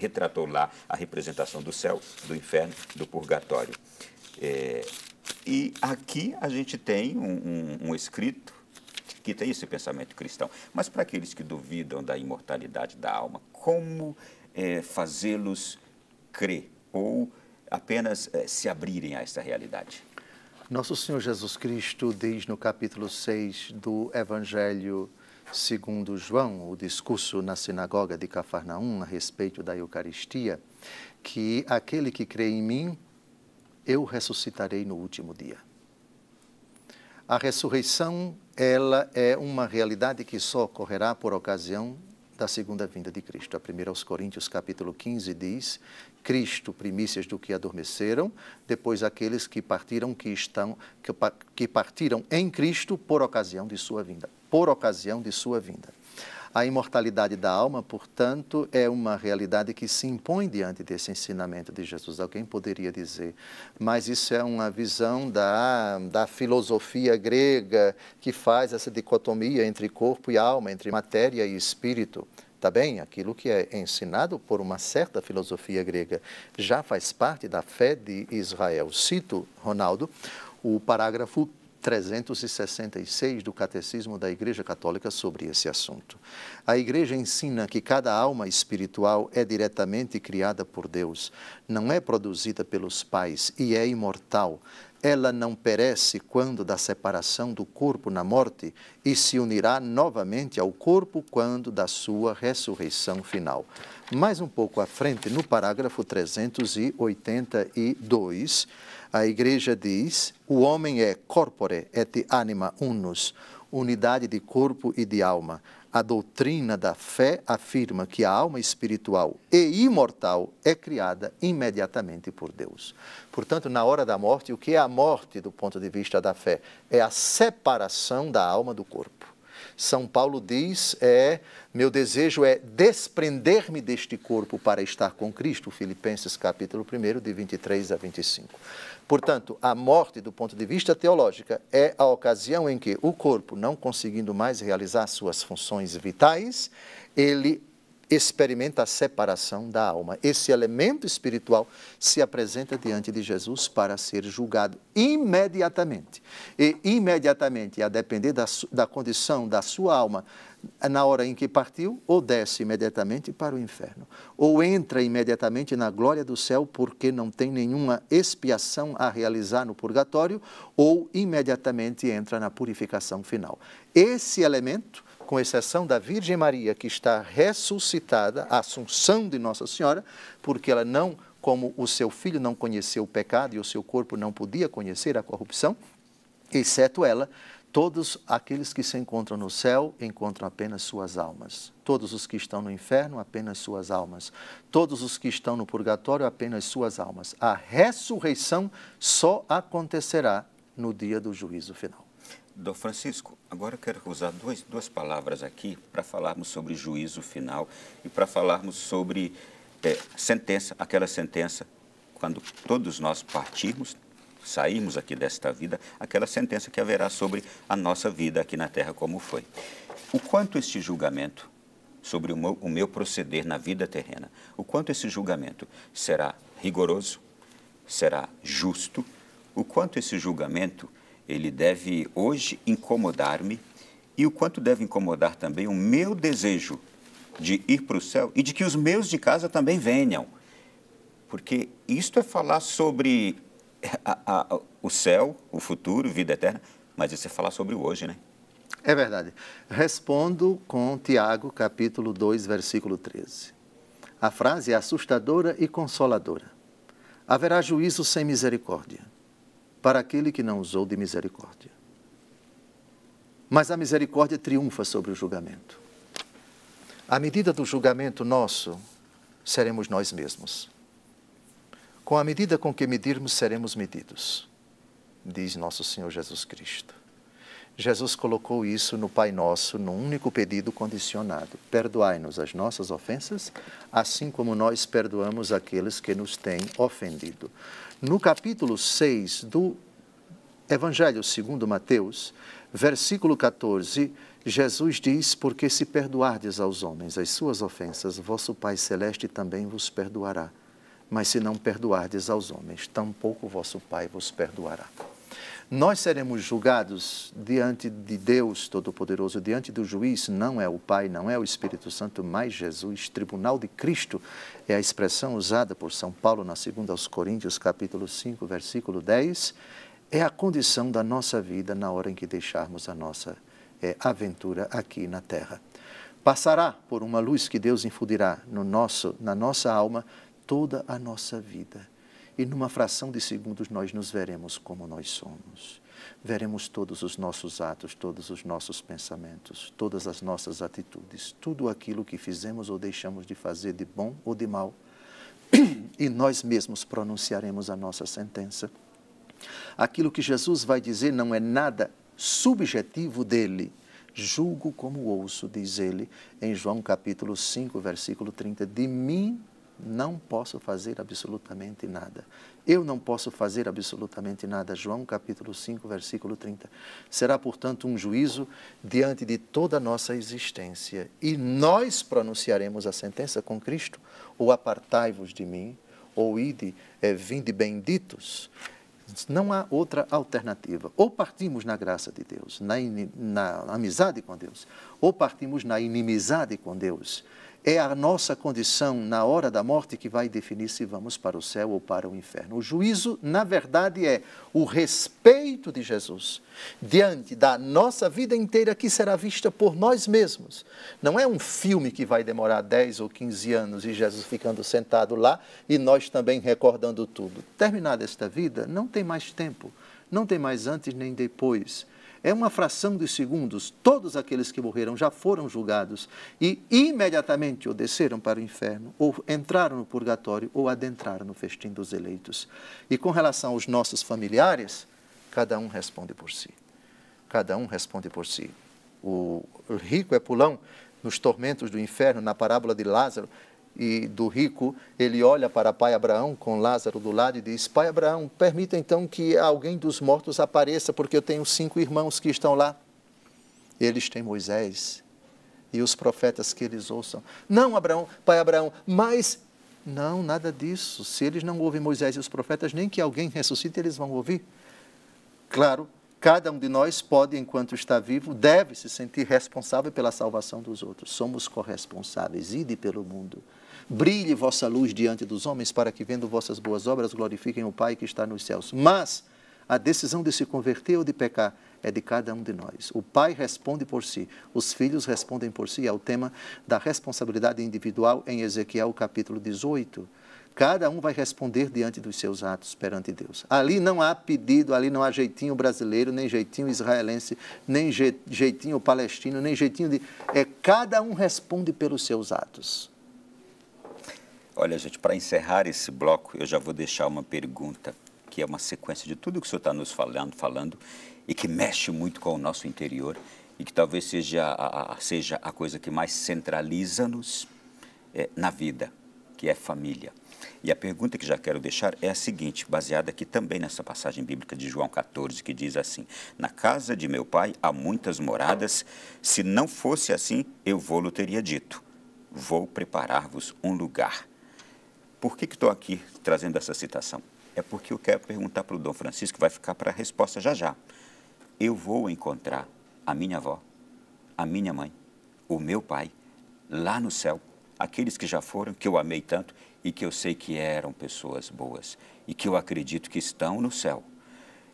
retratou lá a representação do céu, do inferno, do purgatório. É, e aqui a gente tem um, um, um escrito que tem esse pensamento cristão. Mas para aqueles que duvidam da imortalidade da alma, como é, fazê-los crer ou apenas é, se abrirem a essa realidade? Nosso Senhor Jesus Cristo diz no capítulo 6 do Evangelho segundo João, o discurso na sinagoga de Cafarnaum a respeito da Eucaristia, que aquele que crê em mim, eu ressuscitarei no último dia. A ressurreição, ela é uma realidade que só ocorrerá por ocasião da segunda vinda de Cristo. A primeira aos Coríntios, capítulo 15, diz Cristo, primícias do que adormeceram, depois aqueles que partiram que estão que, que partiram em Cristo por ocasião de sua vinda, por ocasião de sua vinda. A imortalidade da alma, portanto, é uma realidade que se impõe diante desse ensinamento de Jesus. Alguém poderia dizer, mas isso é uma visão da, da filosofia grega que faz essa dicotomia entre corpo e alma, entre matéria e espírito. Tá bem? Aquilo que é ensinado por uma certa filosofia grega já faz parte da fé de Israel. Cito, Ronaldo, o parágrafo 366 do Catecismo da Igreja Católica sobre esse assunto. A Igreja ensina que cada alma espiritual é diretamente criada por Deus, não é produzida pelos pais e é imortal, ela não perece quando da separação do corpo na morte e se unirá novamente ao corpo quando da sua ressurreição final. Mais um pouco à frente, no parágrafo 382, a igreja diz: O homem é corpore et anima unus, unidade de corpo e de alma. A doutrina da fé afirma que a alma espiritual e imortal é criada imediatamente por Deus. Portanto, na hora da morte, o que é a morte do ponto de vista da fé? É a separação da alma do corpo. São Paulo diz: é meu desejo é desprender-me deste corpo para estar com Cristo. Filipenses capítulo 1, de 23 a 25. Portanto, a morte, do ponto de vista teológico, é a ocasião em que o corpo, não conseguindo mais realizar suas funções vitais, ele experimenta a separação da alma. Esse elemento espiritual se apresenta diante de Jesus para ser julgado imediatamente. E imediatamente, a depender da, da condição da sua alma, na hora em que partiu, ou desce imediatamente para o inferno, ou entra imediatamente na glória do céu, porque não tem nenhuma expiação a realizar no purgatório, ou imediatamente entra na purificação final. Esse elemento com exceção da Virgem Maria, que está ressuscitada, a Assunção de Nossa Senhora, porque ela não, como o seu filho não conheceu o pecado e o seu corpo não podia conhecer a corrupção, exceto ela, todos aqueles que se encontram no céu encontram apenas suas almas. Todos os que estão no inferno, apenas suas almas. Todos os que estão no purgatório, apenas suas almas. A ressurreição só acontecerá no dia do juízo final. Dom Francisco, agora eu quero usar dois, duas palavras aqui para falarmos sobre juízo final e para falarmos sobre é, sentença, aquela sentença, quando todos nós partirmos, sairmos aqui desta vida, aquela sentença que haverá sobre a nossa vida aqui na Terra como foi. O quanto este julgamento sobre o meu, o meu proceder na vida terrena, o quanto esse julgamento será rigoroso, será justo, o quanto esse julgamento ele deve hoje incomodar-me e o quanto deve incomodar também o meu desejo de ir para o céu e de que os meus de casa também venham. Porque isto é falar sobre eh, a, a, o céu, o futuro, vida eterna, mas isso é falar sobre o hoje, né? É verdade. Respondo com Tiago, capítulo 2, versículo 13. A frase é assustadora e consoladora. Haverá juízo sem misericórdia para aquele que não usou de misericórdia. Mas a misericórdia triunfa sobre o julgamento. À medida do julgamento nosso seremos nós mesmos. Com a medida com que medirmos, seremos medidos, diz nosso Senhor Jesus Cristo. Jesus colocou isso no Pai Nosso, num único pedido condicionado: Perdoai-nos as nossas ofensas, assim como nós perdoamos aqueles que nos têm ofendido. No capítulo 6 do Evangelho segundo Mateus, versículo 14, Jesus diz: Porque se perdoardes aos homens as suas ofensas, vosso Pai Celeste também vos perdoará. Mas se não perdoardes aos homens, tampouco vosso Pai vos perdoará. Nós seremos julgados diante de Deus Todo-Poderoso, diante do juiz, não é o Pai, não é o Espírito Santo, mas Jesus, tribunal de Cristo, é a expressão usada por São Paulo na segunda aos Coríntios, capítulo 5, versículo 10, é a condição da nossa vida na hora em que deixarmos a nossa é, aventura aqui na terra. Passará por uma luz que Deus infundirá no nosso, na nossa alma toda a nossa vida e numa fração de segundos nós nos veremos como nós somos. Veremos todos os nossos atos, todos os nossos pensamentos, todas as nossas atitudes, tudo aquilo que fizemos ou deixamos de fazer de bom ou de mal. *clears throat* E nós mesmos pronunciaremos a nossa sentença. Aquilo que Jesus vai dizer não é nada subjetivo dele. Julgo como ouço, diz ele em João capítulo 5, versículo 30, de mim não posso fazer absolutamente nada. Eu não posso fazer absolutamente nada. João capítulo 5, versículo 30. Será, portanto, um juízo diante de toda a nossa existência. E nós pronunciaremos a sentença com Cristo, ou apartai-vos de mim, ou ide, é, vinde benditos. Não há outra alternativa. Ou partimos na graça de Deus, na, in, na amizade com Deus, ou partimos na inimizade com Deus. É a nossa condição na hora da morte que vai definir se vamos para o céu ou para o inferno. O juízo, na verdade, é o respeito de Jesus diante da nossa vida inteira que será vista por nós mesmos. Não é um filme que vai demorar 10 ou 15 anos e Jesus ficando sentado lá e nós também recordando tudo. Terminada esta vida, não tem mais tempo, não tem mais antes nem depois é uma fração de segundos. Todos aqueles que morreram já foram julgados e imediatamente ou desceram para o inferno, ou entraram no purgatório, ou adentraram no festim dos eleitos. E com relação aos nossos familiares, cada um responde por si. Cada um responde por si. O rico é pulão nos tormentos do inferno, na parábola de Lázaro, e do rico, ele olha para pai Abraão com Lázaro do lado e diz: Pai Abraão, permita então que alguém dos mortos apareça, porque eu tenho cinco irmãos que estão lá. Eles têm Moisés e os profetas que eles ouçam. Não, Abraão, pai Abraão, mas não, nada disso. Se eles não ouvem Moisés e os profetas, nem que alguém ressuscite, eles vão ouvir. Claro Cada um de nós pode, enquanto está vivo, deve se sentir responsável pela salvação dos outros. Somos corresponsáveis. Ide pelo mundo. Brilhe vossa luz diante dos homens, para que, vendo vossas boas obras, glorifiquem o Pai que está nos céus. Mas a decisão de se converter ou de pecar é de cada um de nós. O Pai responde por si, os filhos respondem por si. É o tema da responsabilidade individual em Ezequiel capítulo 18. Cada um vai responder diante dos seus atos perante Deus. Ali não há pedido, ali não há jeitinho brasileiro, nem jeitinho israelense, nem jeitinho palestino, nem jeitinho de. É, cada um responde pelos seus atos. Olha, gente, para encerrar esse bloco, eu já vou deixar uma pergunta que é uma sequência de tudo que o senhor está nos falando, falando e que mexe muito com o nosso interior e que talvez seja a, a seja a coisa que mais centraliza-nos é, na vida, que é família. E a pergunta que já quero deixar é a seguinte, baseada aqui também nessa passagem bíblica de João 14, que diz assim: Na casa de meu pai há muitas moradas, se não fosse assim, eu vou-lhe teria dito: Vou preparar-vos um lugar. Por que estou aqui trazendo essa citação? É porque eu quero perguntar para o Dom Francisco, vai ficar para a resposta já já. Eu vou encontrar a minha avó, a minha mãe, o meu pai, lá no céu, aqueles que já foram, que eu amei tanto, e que eu sei que eram pessoas boas e que eu acredito que estão no céu.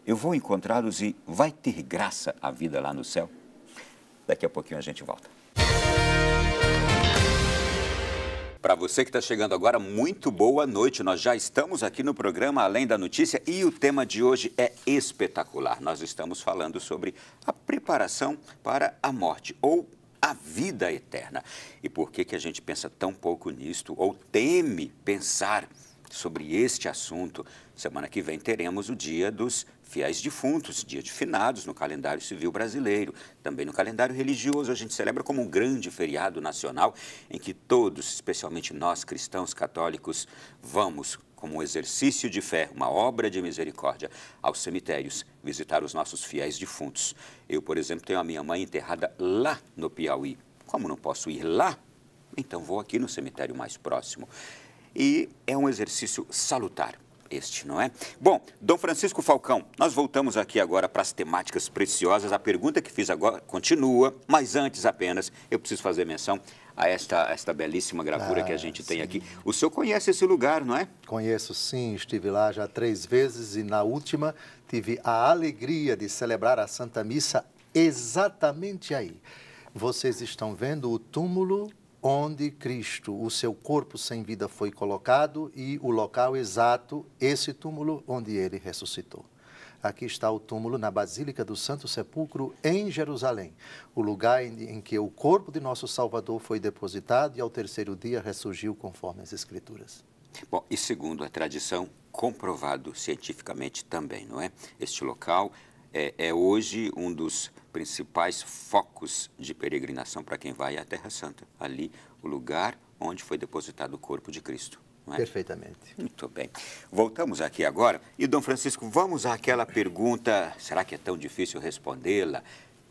Eu vou encontrá-los e vai ter graça a vida lá no céu? Daqui a pouquinho a gente volta. Para você que está chegando agora, muito boa noite. Nós já estamos aqui no programa Além da Notícia e o tema de hoje é espetacular. Nós estamos falando sobre a preparação para a morte ou a vida eterna. E por que, que a gente pensa tão pouco nisto, ou teme pensar sobre este assunto? Semana que vem teremos o dia dos fiéis defuntos, dia de finados no calendário civil brasileiro. Também no calendário religioso, a gente celebra como um grande feriado nacional em que todos, especialmente nós cristãos católicos, vamos como um exercício de fé, uma obra de misericórdia, aos cemitérios, visitar os nossos fiéis defuntos. Eu, por exemplo, tenho a minha mãe enterrada lá no Piauí. Como não posso ir lá? Então vou aqui no cemitério mais próximo. E é um exercício salutar este, não é? Bom, Dom Francisco Falcão, nós voltamos aqui agora para as temáticas preciosas. A pergunta que fiz agora continua, mas antes apenas, eu preciso fazer menção a esta, esta belíssima gravura ah, que a ah, gente tem sim. aqui. O senhor conhece esse lugar, não é? Conheço sim, estive lá já três vezes e na última tive a alegria de celebrar a Santa Missa exatamente aí. Vocês estão vendo o túmulo onde Cristo, o seu corpo sem vida, foi colocado e o local exato, esse túmulo onde ele ressuscitou. Aqui está o túmulo na Basílica do Santo Sepulcro, em Jerusalém, o lugar em que o corpo de nosso Salvador foi depositado e ao terceiro dia ressurgiu conforme as Escrituras. Bom, e segundo a tradição, comprovado cientificamente também, não é? Este local é, é hoje um dos principais focos de peregrinação para quem vai à Terra Santa. Ali, o lugar onde foi depositado o corpo de Cristo. É? Perfeitamente. Muito bem. Voltamos aqui agora. E, Dom Francisco, vamos àquela pergunta: será que é tão difícil respondê-la?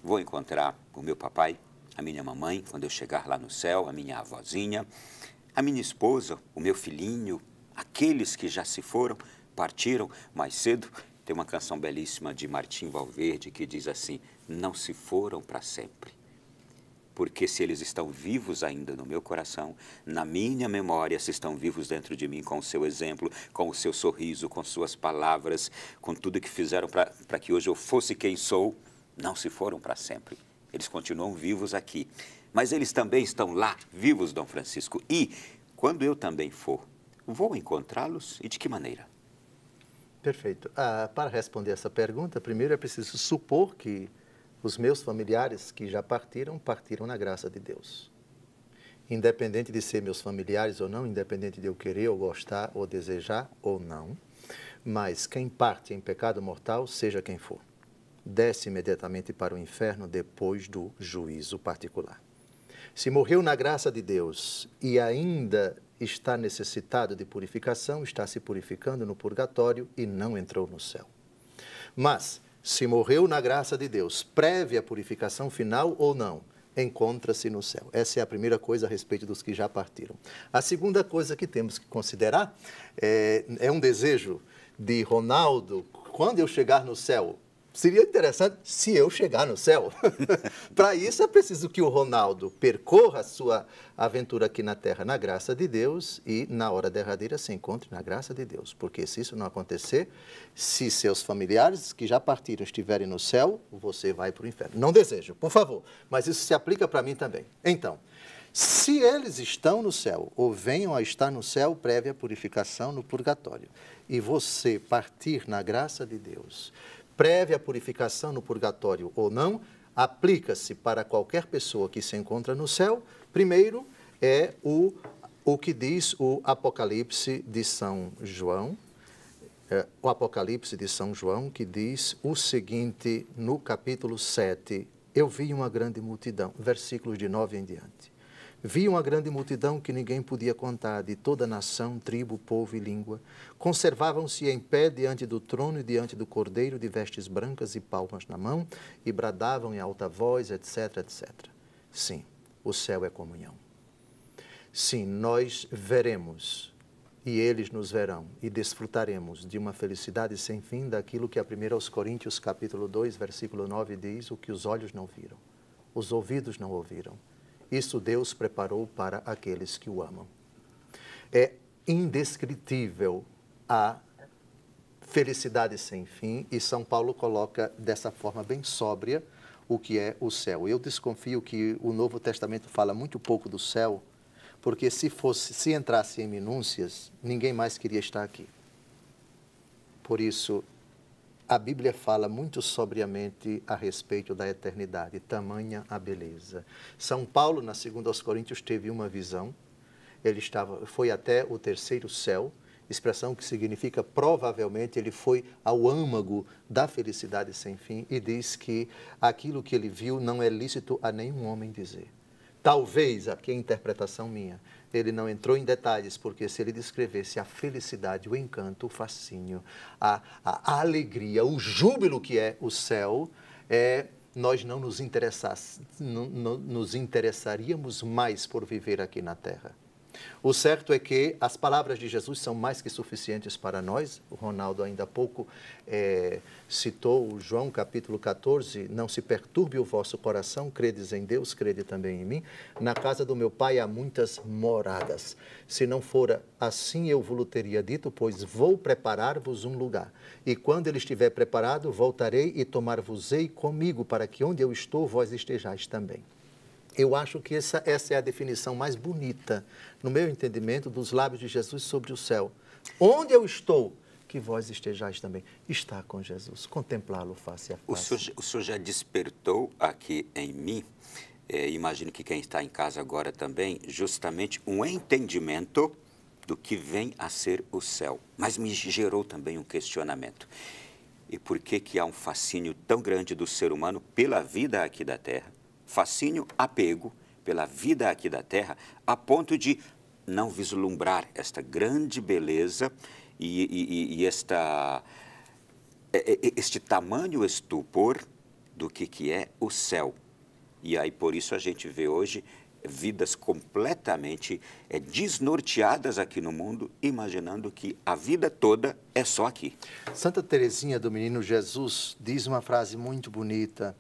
Vou encontrar o meu papai, a minha mamãe, quando eu chegar lá no céu, a minha avózinha, a minha esposa, o meu filhinho, aqueles que já se foram, partiram mais cedo tem uma canção belíssima de Martim Valverde que diz assim: Não se foram para sempre. Porque se eles estão vivos ainda no meu coração, na minha memória, se estão vivos dentro de mim com o seu exemplo, com o seu sorriso, com suas palavras, com tudo que fizeram para que hoje eu fosse quem sou, não se foram para sempre. Eles continuam vivos aqui. Mas eles também estão lá, vivos, Dom Francisco. E, quando eu também for, vou encontrá-los e de que maneira? Perfeito. Ah, para responder essa pergunta, primeiro é preciso supor que os meus familiares que já partiram, partiram na graça de Deus. Independente de ser meus familiares ou não, independente de eu querer ou gostar ou desejar ou não, mas quem parte em pecado mortal, seja quem for, desce imediatamente para o inferno depois do juízo particular. Se morreu na graça de Deus e ainda está necessitado de purificação, está se purificando no purgatório e não entrou no céu. Mas, se morreu na graça de Deus, prévia purificação final ou não, encontra-se no céu. Essa é a primeira coisa a respeito dos que já partiram. A segunda coisa que temos que considerar é, é um desejo de Ronaldo, quando eu chegar no céu, Seria interessante se eu chegar no céu. *laughs* Para isso é preciso que o Ronaldo percorra a sua aventura aqui na Terra na graça de Deus e na hora derradeira se encontre na graça de Deus. Porque se isso não acontecer, se seus familiares que já partiram estiverem no céu, você vai para o inferno. Não desejo, por favor, mas isso se aplica para mim também. Então, se eles estão no céu ou venham a estar no céu prévia purificação no purgatório e você partir na graça de Deus, prévia purificação no purgatório ou não, aplica-se para qualquer pessoa que se encontra no céu. Primeiro é o, o que diz o Apocalipse de São João, é, o Apocalipse de São João, que diz o seguinte no capítulo 7, eu vi uma grande multidão, versículos de 9 em diante. Viam a grande multidão que ninguém podia contar, de toda nação, tribo, povo e língua. Conservavam-se em pé diante do trono e diante do cordeiro, de vestes brancas e palmas na mão, e bradavam em alta voz, etc, etc. Sim, o céu é comunhão. Sim, nós veremos e eles nos verão e desfrutaremos de uma felicidade sem fim daquilo que a 1 Coríntios capítulo 2, versículo 9 diz, o que os olhos não viram, os ouvidos não ouviram, isso Deus preparou para aqueles que o amam. É indescritível a felicidade sem fim e São Paulo coloca dessa forma bem sóbria o que é o céu. Eu desconfio que o Novo Testamento fala muito pouco do céu, porque se fosse, se entrasse em minúcias, ninguém mais queria estar aqui. Por isso, a Bíblia fala muito sobriamente a respeito da eternidade, tamanha a beleza. São Paulo, na 2 Coríntios, teve uma visão. Ele estava, foi até o terceiro céu, expressão que significa provavelmente ele foi ao âmago da felicidade sem fim e diz que aquilo que ele viu não é lícito a nenhum homem dizer. Talvez, aqui é a interpretação minha, ele não entrou em detalhes, porque se ele descrevesse a felicidade, o encanto, o fascínio, a, a alegria, o júbilo que é o céu, é, nós não nos, não, não nos interessaríamos mais por viver aqui na Terra. O certo é que as palavras de Jesus são mais que suficientes para nós. O Ronaldo ainda há pouco é, citou João capítulo 14, não se perturbe o vosso coração, credes em Deus, crede também em mim. Na casa do meu pai há muitas moradas. Se não fora assim, eu vos teria dito, pois vou preparar-vos um lugar. E quando ele estiver preparado, voltarei e tomar-vos-ei comigo, para que onde eu estou, vós estejais também. Eu acho que essa, essa é a definição mais bonita, no meu entendimento, dos lábios de Jesus sobre o céu. Onde eu estou, que vós estejais também. Estar com Jesus, contemplá-lo face a face. O senhor, o senhor já despertou aqui em mim, eh, imagino que quem está em casa agora também, justamente um entendimento do que vem a ser o céu. Mas me gerou também um questionamento. E por que, que há um fascínio tão grande do ser humano pela vida aqui da Terra? fascínio, apego pela vida aqui da Terra, a ponto de não vislumbrar esta grande beleza e, e, e esta, este tamanho estupor do que, que é o céu. E aí, por isso, a gente vê hoje vidas completamente é, desnorteadas aqui no mundo, imaginando que a vida toda é só aqui. Santa Teresinha do Menino Jesus diz uma frase muito bonita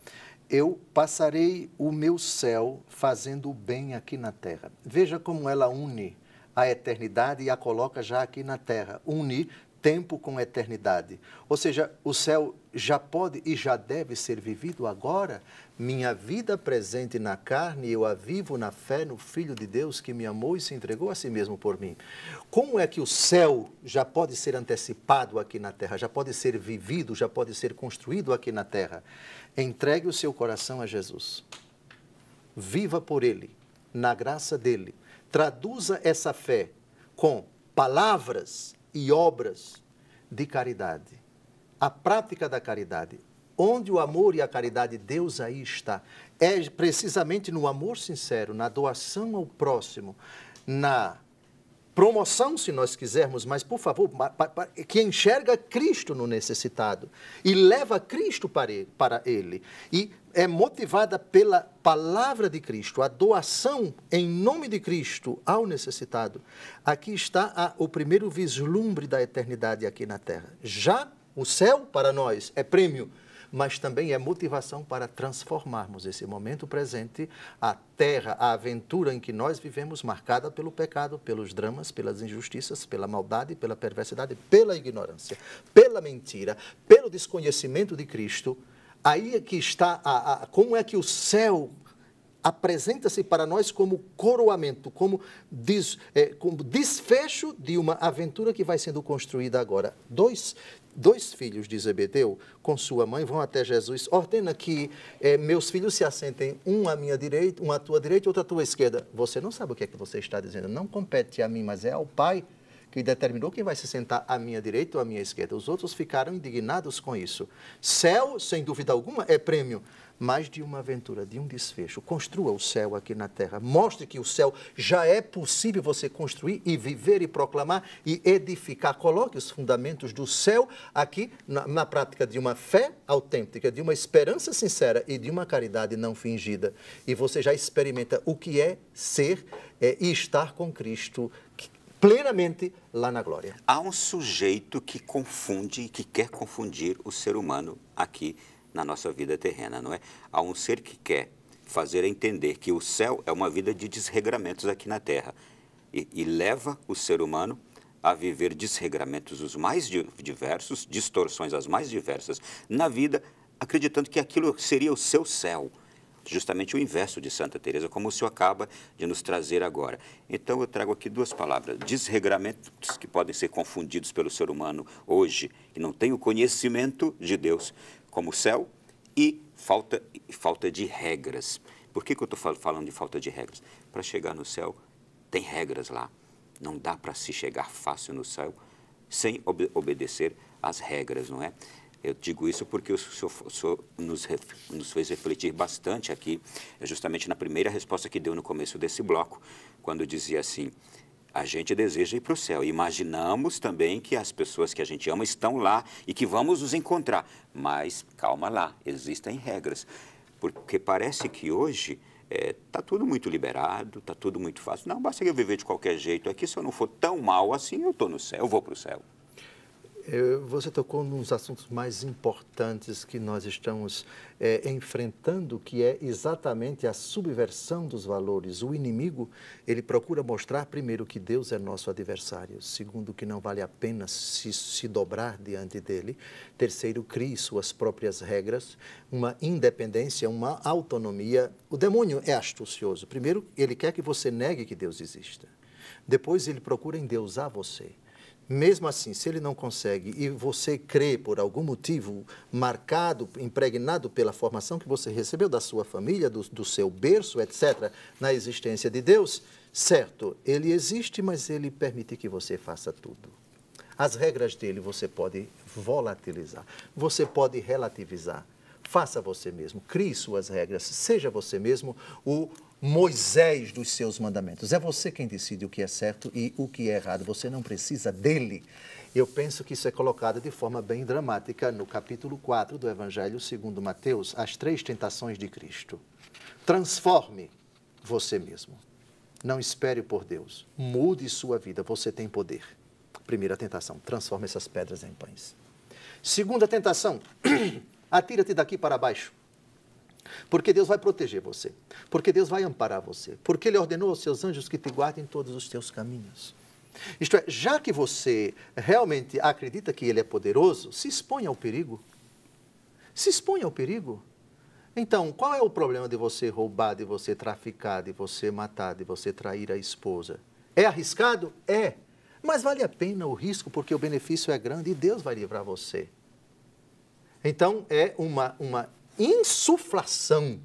eu passarei o meu céu fazendo o bem aqui na terra. Veja como ela une a eternidade e a coloca já aqui na terra. Une tempo com eternidade. Ou seja, o céu já pode e já deve ser vivido agora. Minha vida presente na carne, eu a vivo na fé no Filho de Deus que me amou e se entregou a si mesmo por mim. Como é que o céu já pode ser antecipado aqui na terra, já pode ser vivido, já pode ser construído aqui na terra? Entregue o seu coração a Jesus. Viva por Ele, na graça dele. Traduza essa fé com palavras e obras de caridade. A prática da caridade. Onde o amor e a caridade, Deus aí está. É precisamente no amor sincero, na doação ao próximo, na promoção, se nós quisermos, mas por favor, que enxerga Cristo no necessitado e leva Cristo para ele, para ele. E é motivada pela palavra de Cristo, a doação em nome de Cristo ao necessitado. Aqui está a, o primeiro vislumbre da eternidade aqui na terra. Já o céu para nós é prêmio mas também é motivação para transformarmos esse momento presente, a terra, a aventura em que nós vivemos, marcada pelo pecado, pelos dramas, pelas injustiças, pela maldade, pela perversidade, pela ignorância, pela mentira, pelo desconhecimento de Cristo. Aí é que está a, a como é que o céu apresenta-se para nós como coroamento, como, des, é, como desfecho de uma aventura que vai sendo construída agora. Dois, dois filhos de Zebedeu, com sua mãe, vão até Jesus, ordena que eh, meus filhos se assentem, um à minha direita, um à tua direita e outro à tua esquerda. Você não sabe o que é que você está dizendo, não compete a mim, mas é ao Pai que determinou quem vai se sentar à minha direita ou à minha esquerda. Os outros ficaram indignados com isso. Céu, sem dúvida alguma, é prêmio, mais de uma aventura, de um desfecho. Construa o céu aqui na terra. Mostre que o céu já é possível você construir e viver e proclamar e edificar. Coloque os fundamentos do céu aqui na, na prática de uma fé autêntica, de uma esperança sincera e de uma caridade não fingida. E você já experimenta o que é ser é, e estar com Cristo plenamente lá na glória. Há um sujeito que confunde, e que quer confundir o ser humano aqui na nossa vida terrena, não é? Há um ser que quer fazer entender que o céu é uma vida de desregramentos aqui na terra e, e leva o ser humano a viver desregramentos os mais diversos, distorções as mais diversas na vida, acreditando que aquilo seria o seu céu. Justamente o inverso de Santa Teresa, como o senhor acaba de nos trazer agora. Então eu trago aqui duas palavras: desregramentos que podem ser confundidos pelo ser humano hoje, que não tem o conhecimento de Deus, como o céu, e falta, falta de regras. Por que, que eu estou falando de falta de regras? Para chegar no céu, tem regras lá. Não dá para se chegar fácil no céu sem ob obedecer às regras, não é? Eu digo isso porque o senhor, o senhor nos, nos, fez refletir bastante aqui, justamente na primeira resposta que deu no começo desse bloco, quando dizia assim: a gente deseja ir para o céu. Imaginamos também que as pessoas que a gente ama estão lá e que vamos nos encontrar. Mas calma lá, existem regras. Porque parece que hoje está é, tá tudo muito liberado, está tudo muito fácil. Não, basta eu viver de qualquer jeito aqui. Se eu não for tão mal assim, eu estou no céu, eu vou para o céu. Eh, você tocou nos assuntos mais importantes que nós estamos é, enfrentando, que é exatamente a subversão dos valores. O inimigo, ele procura mostrar, primeiro, que Deus é nosso adversário. Segundo, que não vale a pena se, se dobrar diante dele. Terceiro, crie suas próprias regras, uma independência, uma autonomia. O demônio é astucioso. Primeiro, ele quer que você negue que Deus exista. Depois, ele procura endeusar você. Mesmo assim, se ele não consegue e você crê por algum motivo marcado, impregnado pela formação que você recebeu da sua família, do, do seu berço, etc., na existência de Deus, certo, ele existe, mas ele permite que você faça tudo. As regras dele você pode volatilizar, você pode relativizar. Faça você mesmo, crie suas regras, seja você mesmo o Moisés dos seus mandamentos. É você quem decide o que é certo e o que é errado. Você não precisa dele. Eu penso que isso é colocado de forma bem dramática no capítulo 4 do Evangelho segundo Mateus, as três tentações de Cristo. Transforme você mesmo. Não espere por Deus. Mude sua vida. Você tem poder. Primeira tentação: transforme essas pedras em pães. Segunda tentação: *clears throat* atira-te daqui para baixo. Porque Deus vai proteger você. Porque Deus vai amparar você. Porque Ele ordenou aos seus anjos que te guardem todos os teus caminhos. Isto é, já que você realmente acredita que Ele é poderoso, se expõe ao perigo. Se expõe ao perigo. Então, qual é o problema de você roubar, de você traficar, de você matar, de você trair a esposa? É arriscado? É. Mas vale a pena o risco porque o benefício é grande e Deus vai livrar você. Então, é uma, uma insuflação.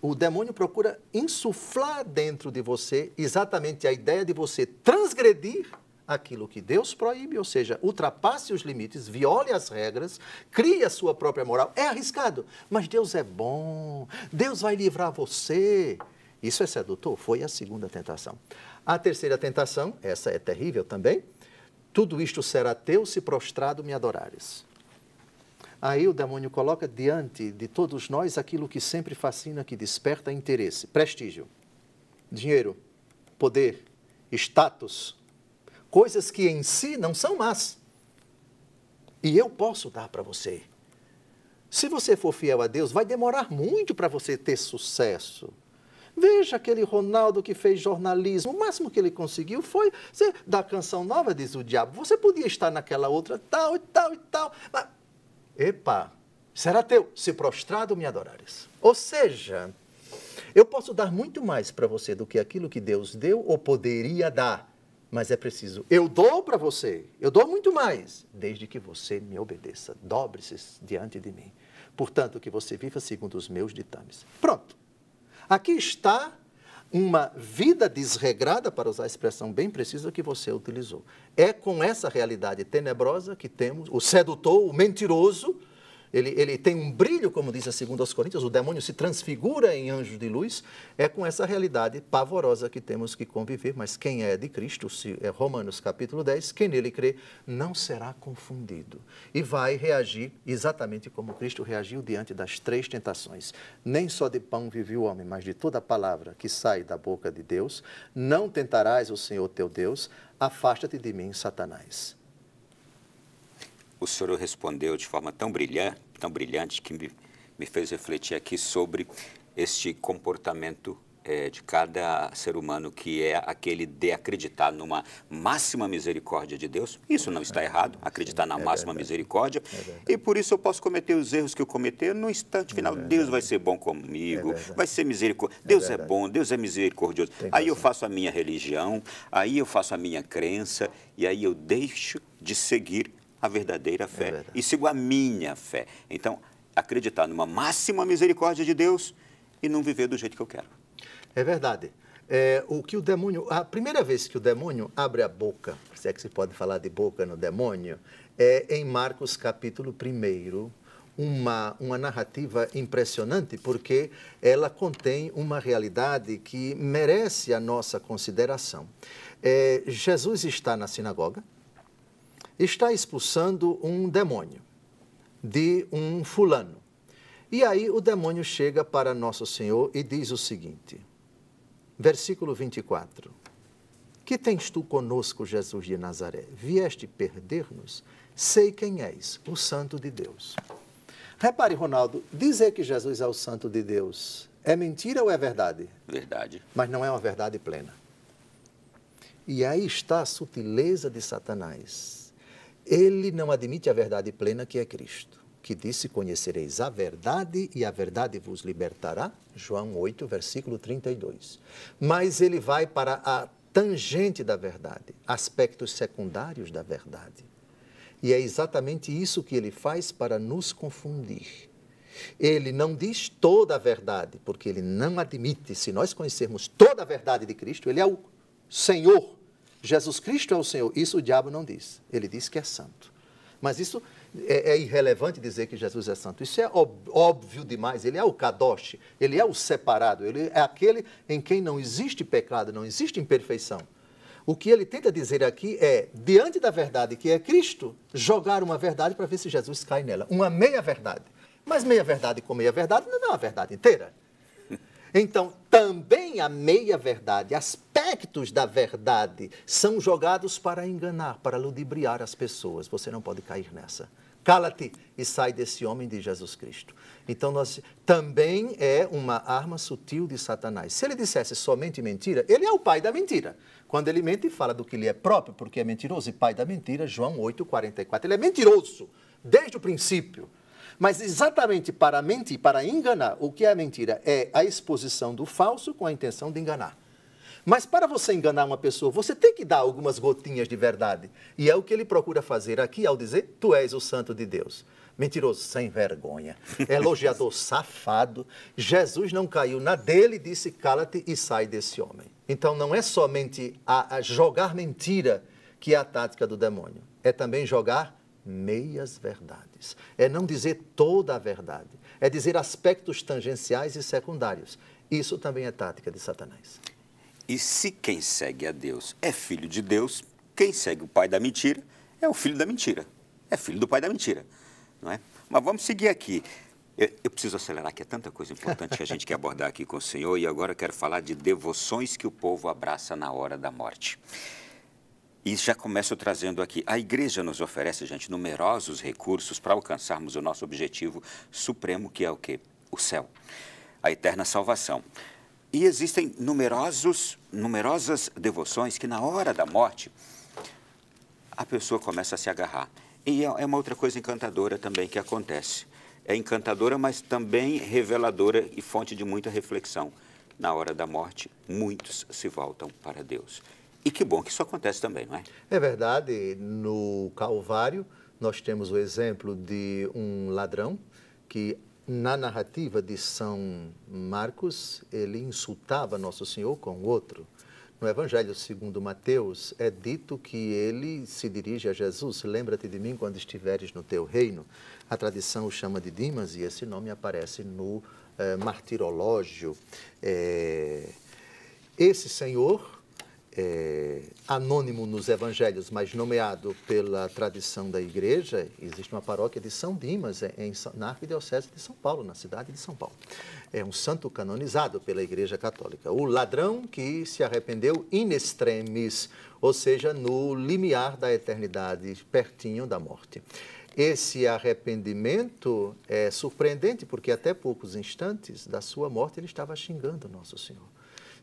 O demônio procura insuflar dentro de você exatamente a ideia de você transgredir aquilo que Deus proíbe, ou seja, ultrapasse os limites, viole as regras, crie a sua própria moral. É arriscado, mas Deus é bom, Deus vai livrar você. Isso é sedutor, foi a segunda tentação. A terceira tentação, essa é terrível também. Tudo isto será teu se prostrado me adorares. Aí o demônio coloca diante de todos nós aquilo que sempre fascina, que desperta interesse: prestígio, dinheiro, poder, status. Coisas que em si não são más. E eu posso dar para você. Se você for fiel a Deus, vai demorar muito para você ter sucesso. Veja aquele Ronaldo que fez jornalismo. O máximo que ele conseguiu foi da canção nova, diz o diabo. Você podia estar naquela outra, tal e tal e tal. Mas epa, será teu, se prostrado me adorares. Ou seja, eu posso dar muito mais para você do que aquilo que Deus deu ou poderia dar, mas é preciso. Eu dou para você, eu dou muito mais, desde que você me obedeça, dobre-se diante de mim. Portanto, que você viva segundo os meus ditames. Pronto. Aqui está uma vida desregrada, para usar a expressão bem precisa que você utilizou. É com essa realidade tenebrosa que temos o sedutor, o mentiroso, ele, ele tem um brilho, como diz a 2 Coríntios, o demônio se transfigura em anjo de luz, é com essa realidade pavorosa que temos que conviver. Mas quem é de Cristo, se é Romanos capítulo 10, quem nele crê, não será confundido e vai reagir exatamente como Cristo reagiu diante das três tentações. Nem só de pão vive o homem, mas de toda palavra que sai da boca de Deus. Não tentarás o Senhor teu Deus, afasta-te de mim, Satanás o senhor respondeu de forma tão brilhante, tão brilhante que me, me fez refletir aqui sobre este comportamento é, de cada ser humano, que é aquele de acreditar numa máxima misericórdia de Deus. Isso não está é. errado, acreditar na é máxima misericórdia. É e por isso eu posso cometer os erros que eu cometer no instante final. Deus vai ser bom comigo, vai ser misericordioso. Deus é, bom, Deus é misericordioso. aí eu faço a minha religião, aí eu faço a minha crença, e aí eu deixo de seguir a verdadeira fé é e sigo a minha fé. Então, acreditar numa máxima misericórdia de Deus e não viver do jeito que eu quero. É verdade. É, o que o demônio, a primeira vez que o demônio abre a boca, se é que se pode falar de boca no demônio, é em Marcos capítulo 1, uma, uma narrativa impressionante, porque ela contém uma realidade que merece a nossa consideração. É, Jesus está na sinagoga, está expulsando um demônio de um fulano. E aí o demônio chega para Nosso Senhor e diz o seguinte, versículo 24: Que tens tu conosco, Jesus de Nazaré? Vieste perder-nos? Sei quem és, o Santo de Deus. Repare, Ronaldo, dizer que Jesus é o Santo de Deus é mentira ou é verdade? Verdade. Mas não é uma verdade plena. E aí está a sutileza de Satanás ele não admite a verdade plena que é Cristo, que disse: Conhecereis a verdade e a verdade vos libertará. João 8, versículo 32. Mas ele vai para a tangente da verdade, aspectos secundários da verdade. E é exatamente isso que ele faz para nos confundir. Ele não diz toda a verdade, porque ele não admite. Se nós conhecermos toda a verdade de Cristo, ele é o Senhor Jesus Cristo é o Senhor. Isso o diabo não diz. Ele diz que é santo. Mas isso é, é, irrelevante dizer que Jesus é santo. Isso é óbvio demais. Ele é o Kadosh, ele é o separado, ele é aquele em quem não existe pecado, não existe imperfeição. O que ele tenta dizer aqui é, diante da verdade que é Cristo, jogar uma verdade para ver se Jesus cai nela. Uma meia-verdade. Mas meia-verdade com meia-verdade não é uma verdade inteira. Então, também a meia-verdade, as aspectos da verdade são jogados para enganar, para ludibriar as pessoas. Você não pode cair nessa. Cala-te e sai desse homem de Jesus Cristo. Então, nós, também é uma arma sutil de Satanás. Se ele dissesse somente mentira, ele é o pai da mentira. Quando ele mente, fala do que lhe é próprio, porque é mentiroso. E pai da mentira, João 8, 44. Ele é mentiroso desde o princípio. Mas exatamente para mentir, para enganar, o que é a mentira? É a exposição do falso com a intenção de enganar. Mas para você enganar uma pessoa, você tem que dar algumas gotinhas de verdade. E é o que ele procura fazer aqui ao dizer: Tu és o santo de Deus. Mentiroso sem vergonha, *laughs* elogiador safado. Jesus não caiu na dele, disse: Cala-te e sai desse homem. Então não é somente a, a jogar mentira que é a tática do demônio, é também jogar meias verdades. É não dizer toda a verdade, é dizer aspectos tangenciais e secundários. Isso também é tática de Satanás. E se quem segue a Deus é filho de Deus, quem segue o pai da mentira é o filho da mentira. É filho do pai da mentira. Não é? Mas vamos seguir aqui. Eu, eu, preciso acelerar, que é tanta coisa importante que a gente quer abordar aqui com o senhor, e agora quero falar de devoções que o povo abraça na hora da morte. E já começo trazendo aqui. A igreja nos oferece, gente, numerosos recursos para alcançarmos o nosso objetivo supremo, que é o quê? O céu. A eterna salvação. E existem numerosos, numerosas devoções que, na hora da morte, a pessoa começa a se agarrar. E é, é uma outra coisa encantadora também que acontece. É encantadora, mas também reveladora e fonte de muita reflexão. Na hora da morte, muitos se voltam para Deus. E que bom que isso acontece também, não é? É verdade. No Calvário, nós temos o exemplo de um ladrão que na narrativa de São Marcos, ele insultava Nosso Senhor com outro. No Evangelho segundo Mateus, é dito que ele se dirige a Jesus, lembra-te de mim quando estiveres no teu reino. A tradição o chama de Dimas e esse nome aparece no é, martirológio. É, esse senhor é, anônimo nos evangelhos, mas nomeado pela tradição da igreja, existe uma paróquia de São Dimas, é, na Arquidiocese de São Paulo, na cidade de São Paulo. É um santo canonizado pela Igreja Católica. O ladrão que se arrependeu in extremis, ou seja, no limiar da eternidade, pertinho da morte. Esse arrependimento é surpreendente, porque até poucos instantes da sua morte ele estava xingando Nosso Senhor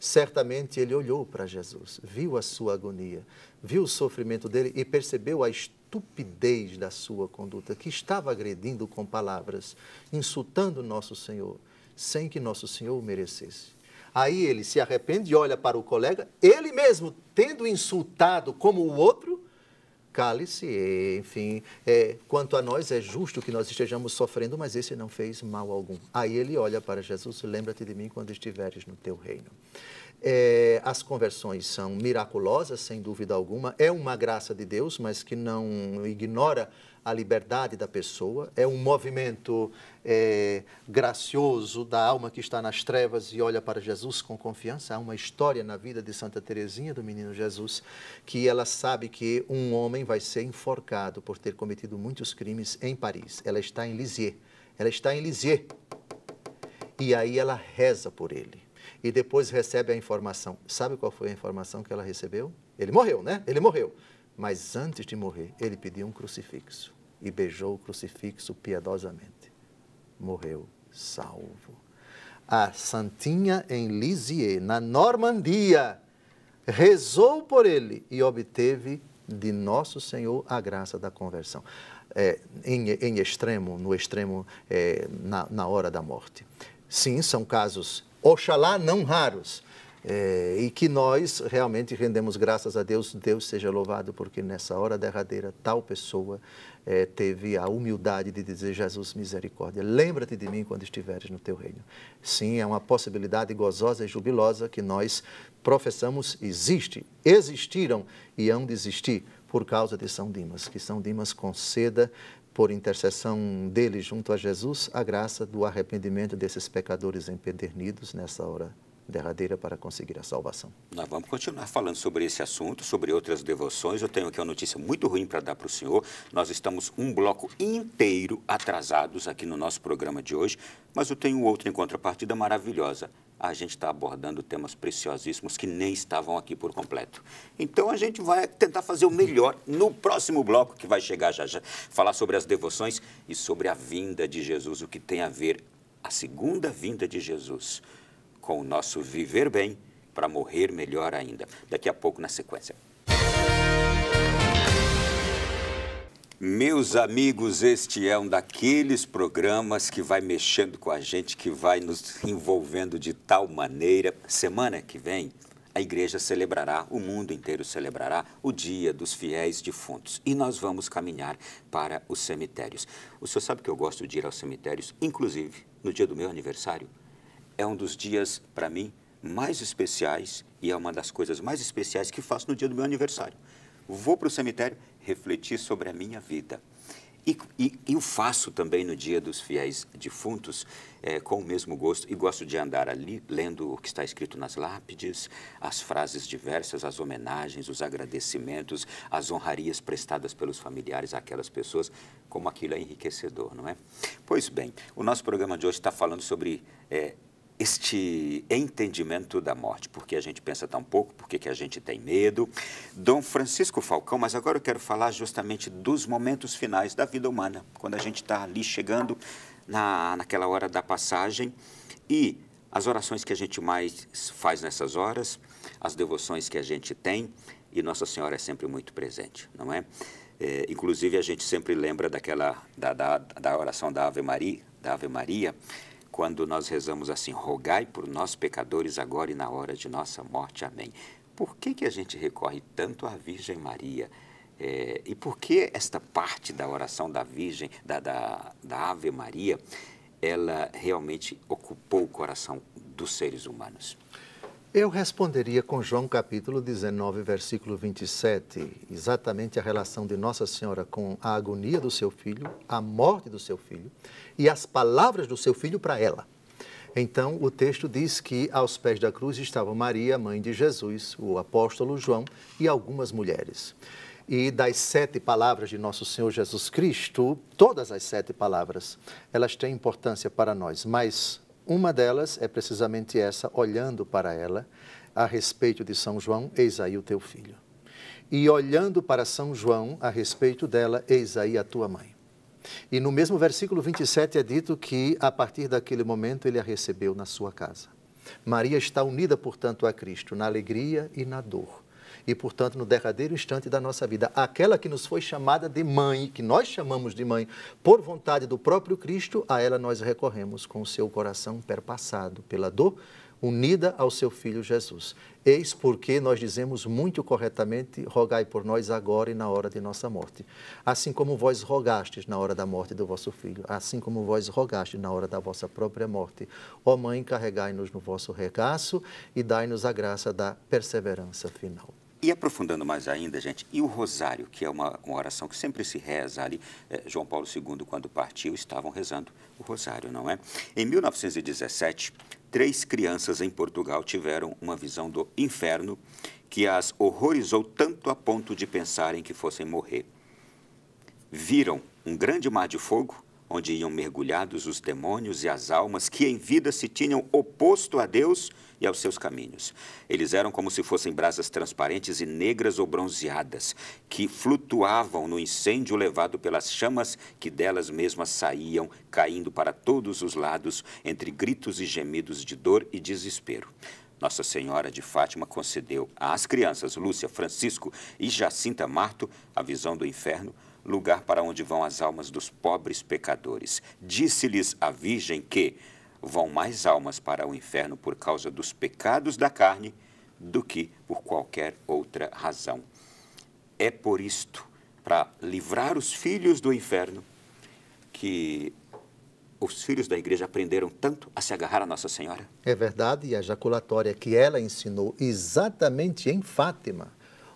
certamente ele olhou para Jesus, viu a sua agonia, viu o sofrimento dele e percebeu a estupidez da sua conduta, que estava agredindo com palavras, insultando nosso Senhor, sem que nosso Senhor o merecesse. Aí ele se arrepende e olha para o colega, ele mesmo, tendo insultado como o outro, Cálice, enfim, é, quanto a nós é justo que nós estejamos sofrendo, mas esse não fez mal algum. Aí ele olha para Jesus, lembra-te de mim quando estiveres no teu reino. É, as conversões são miraculosas, sem dúvida alguma. É uma graça de Deus, mas que não ignora a liberdade da pessoa. É um movimento é, gracioso da alma que está nas trevas e olha para Jesus com confiança. Há uma história na vida de Santa Teresinha do Menino Jesus que ela sabe que um homem vai ser enforcado por ter cometido muitos crimes em Paris. Ela está em Lisieux. Ela está em Lisieux. E aí ela reza por ele e depois recebe a informação. Sabe qual foi a informação que ela recebeu? Ele morreu, né? Ele morreu. Mas antes de morrer, ele pediu um crucifixo e beijou o crucifixo piedosamente. Morreu salvo. A Santinha em Lisieux, na Normandia, rezou por ele e obteve de Nosso Senhor a graça da conversão. É, em, em, extremo, no extremo, é, na, na hora da morte. Sim, são casos oxalá não raros. É, e que nós realmente rendemos graças a Deus, Deus seja louvado, porque nessa hora derradeira tal pessoa é, teve a humildade de dizer: Jesus, misericórdia, lembra-te de mim quando estiveres no teu reino. Sim, é uma possibilidade gozosa e jubilosa que nós professamos existe, existiram e hão de existir por causa de São Dimas. Que São Dimas conceda por intercessão dele junto a Jesus, a graça do arrependimento desses pecadores empedernidos nessa hora derradeira para conseguir a salvação. Nós vamos continuar falando sobre esse assunto, sobre outras devoções. Eu tenho aqui uma notícia muito ruim para dar para o senhor. Nós estamos um bloco inteiro atrasados aqui no nosso programa de hoje, mas eu tenho outra em contrapartida maravilhosa. A gente está abordando temas preciosíssimos que nem estavam aqui por completo. Então a gente vai tentar fazer o melhor no próximo bloco que vai chegar já já, falar sobre as devoções e sobre a vinda de Jesus, o que tem a ver a segunda vinda de Jesus com o nosso viver bem para morrer melhor ainda. Daqui a pouco na sequência. Meus amigos, este é um daqueles programas que vai mexendo com a gente, que vai nos envolvendo de tal maneira. Semana que vem, a igreja celebrará, o mundo inteiro celebrará o Dia dos Fiéis Defuntos. E nós vamos caminhar para os cemitérios. O senhor sabe que eu gosto de ir aos cemitérios, inclusive no dia do meu aniversário? é um dos dias, para mim, mais especiais e é uma das coisas mais especiais que faço no dia do meu aniversário. Vou para o cemitério refletir sobre a minha vida. E, e, o faço também no dia dos fiéis defuntos, é, com o mesmo gosto, e gosto de andar ali lendo o que está escrito nas lápides, as frases diversas, as homenagens, os agradecimentos, as honrarias prestadas pelos familiares àquelas pessoas, como aquilo é enriquecedor, não é? Pois bem, o nosso programa de hoje está falando sobre é, este entendimento da morte, porque a gente pensa tão pouco, porque que a gente tem medo. Dom Francisco Falcão, mas agora eu quero falar justamente dos momentos finais da vida humana, quando a gente está ali chegando na, naquela hora da passagem e as orações que a gente mais faz nessas horas, as devoções que a gente tem, e Nossa Senhora é sempre muito presente, não é? é inclusive, a gente sempre lembra daquela, da, da, da oração da Ave Maria, da Ave Maria, quando nós rezamos assim, rogai por nós pecadores agora e na hora de nossa morte. Amém. Por que, que a gente recorre tanto à Virgem Maria? É, e por que esta parte da oração da Virgem, da, da, da Ave Maria, ela realmente ocupou o coração dos seres humanos? Eu responderia com João capítulo 19, versículo 27, exatamente a relação de Nossa Senhora com a agonia do seu filho, a morte do seu filho e as palavras do seu filho para ela. Então, o texto diz que aos pés da cruz estavam Maria, mãe de Jesus, o apóstolo João e algumas mulheres. E das sete palavras de nosso Senhor Jesus Cristo, todas as sete palavras, elas têm importância para nós, mas uma delas é precisamente essa, olhando para ela, a respeito de São João, eis aí o teu filho. E olhando para São João, a respeito dela, eis aí a tua mãe. E no mesmo versículo 27 é dito que a partir daquele momento ele a recebeu na sua casa. Maria está unida, portanto, a Cristo na alegria e na dor. E, portanto, no derradeiro instante da nossa vida, aquela que nos foi chamada de mãe, que nós chamamos de mãe, por vontade do próprio Cristo, a ela nós recorremos com o seu coração perpassado pela dor, unida ao seu Filho Jesus. Eis porque nós dizemos muito corretamente: rogai por nós agora e na hora de nossa morte. Assim como vós rogastes na hora da morte do vosso filho, assim como vós rogastes na hora da vossa própria morte. Ó Mãe, carregai-nos no vosso regaço e dai-nos a graça da perseverança final. E aprofundando mais ainda, gente, e o rosário, que é uma, uma oração que sempre se reza ali, eh, João Paulo II, quando partiu, estavam rezando o rosário, não é? Em 1917, três crianças em Portugal tiveram uma visão do inferno que as horrorizou tanto a ponto de pensarem que fossem morrer. Viram um grande mar de fogo onde iam mergulhados os demônios e as almas que em vida se tinham oposto a Deus e aos seus caminhos. Eles eram como se fossem brasas transparentes e negras ou bronzeadas, que flutuavam no incêndio levado pelas chamas que delas mesmas saíam, caindo para todos os lados, entre gritos e gemidos de dor e desespero. Nossa Senhora de Fátima concedeu às crianças Lúcia, Francisco e Jacinta Marto a visão do inferno lugar para onde vão as almas dos pobres pecadores. Disse-lhes a Virgem que vão mais almas para o inferno por causa dos pecados da carne do que por qualquer outra razão. É por isto, para livrar os filhos do inferno, que os filhos da igreja aprenderam tanto a se agarrar a Nossa Senhora? É verdade, e a jaculatória que ela ensinou exatamente em Fátima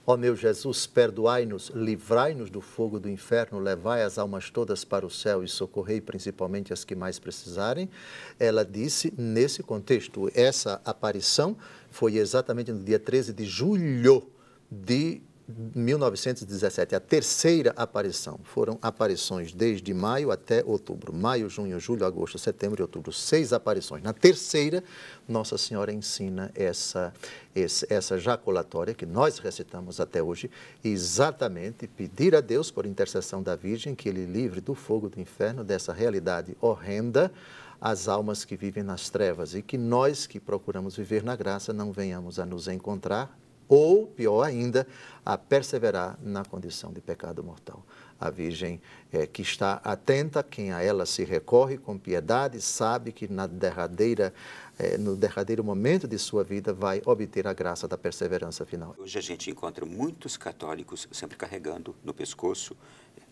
Ó meu Jesus, perdoai-nos, livrai-nos do fogo do inferno, levai as almas todas para o céu e socorrei principalmente as que mais precisarem. Ela disse nesse contexto. Essa aparição foi exatamente no dia 13 de julho de 1917, a terceira aparição. Foram aparições desde maio até outubro. Maio, junho, julho, agosto, setembro e outubro. Seis aparições. Na terceira, Nossa Senhora ensina essa, essa jaculatória que nós recitamos até hoje, exatamente pedir a Deus, por intercessão da Virgem, que Ele livre do fogo do inferno, dessa realidade horrenda, as almas que vivem nas trevas e que nós que procuramos viver na graça não venhamos a nos encontrar ou, pior ainda, a perseverar na condição de pecado mortal. A Virgem é, que está atenta, quem a ela se recorre com piedade, sabe que na derradeira, é, no derradeiro momento de sua vida vai obter a graça da perseverança final. Hoje a gente encontra muitos católicos sempre carregando no pescoço,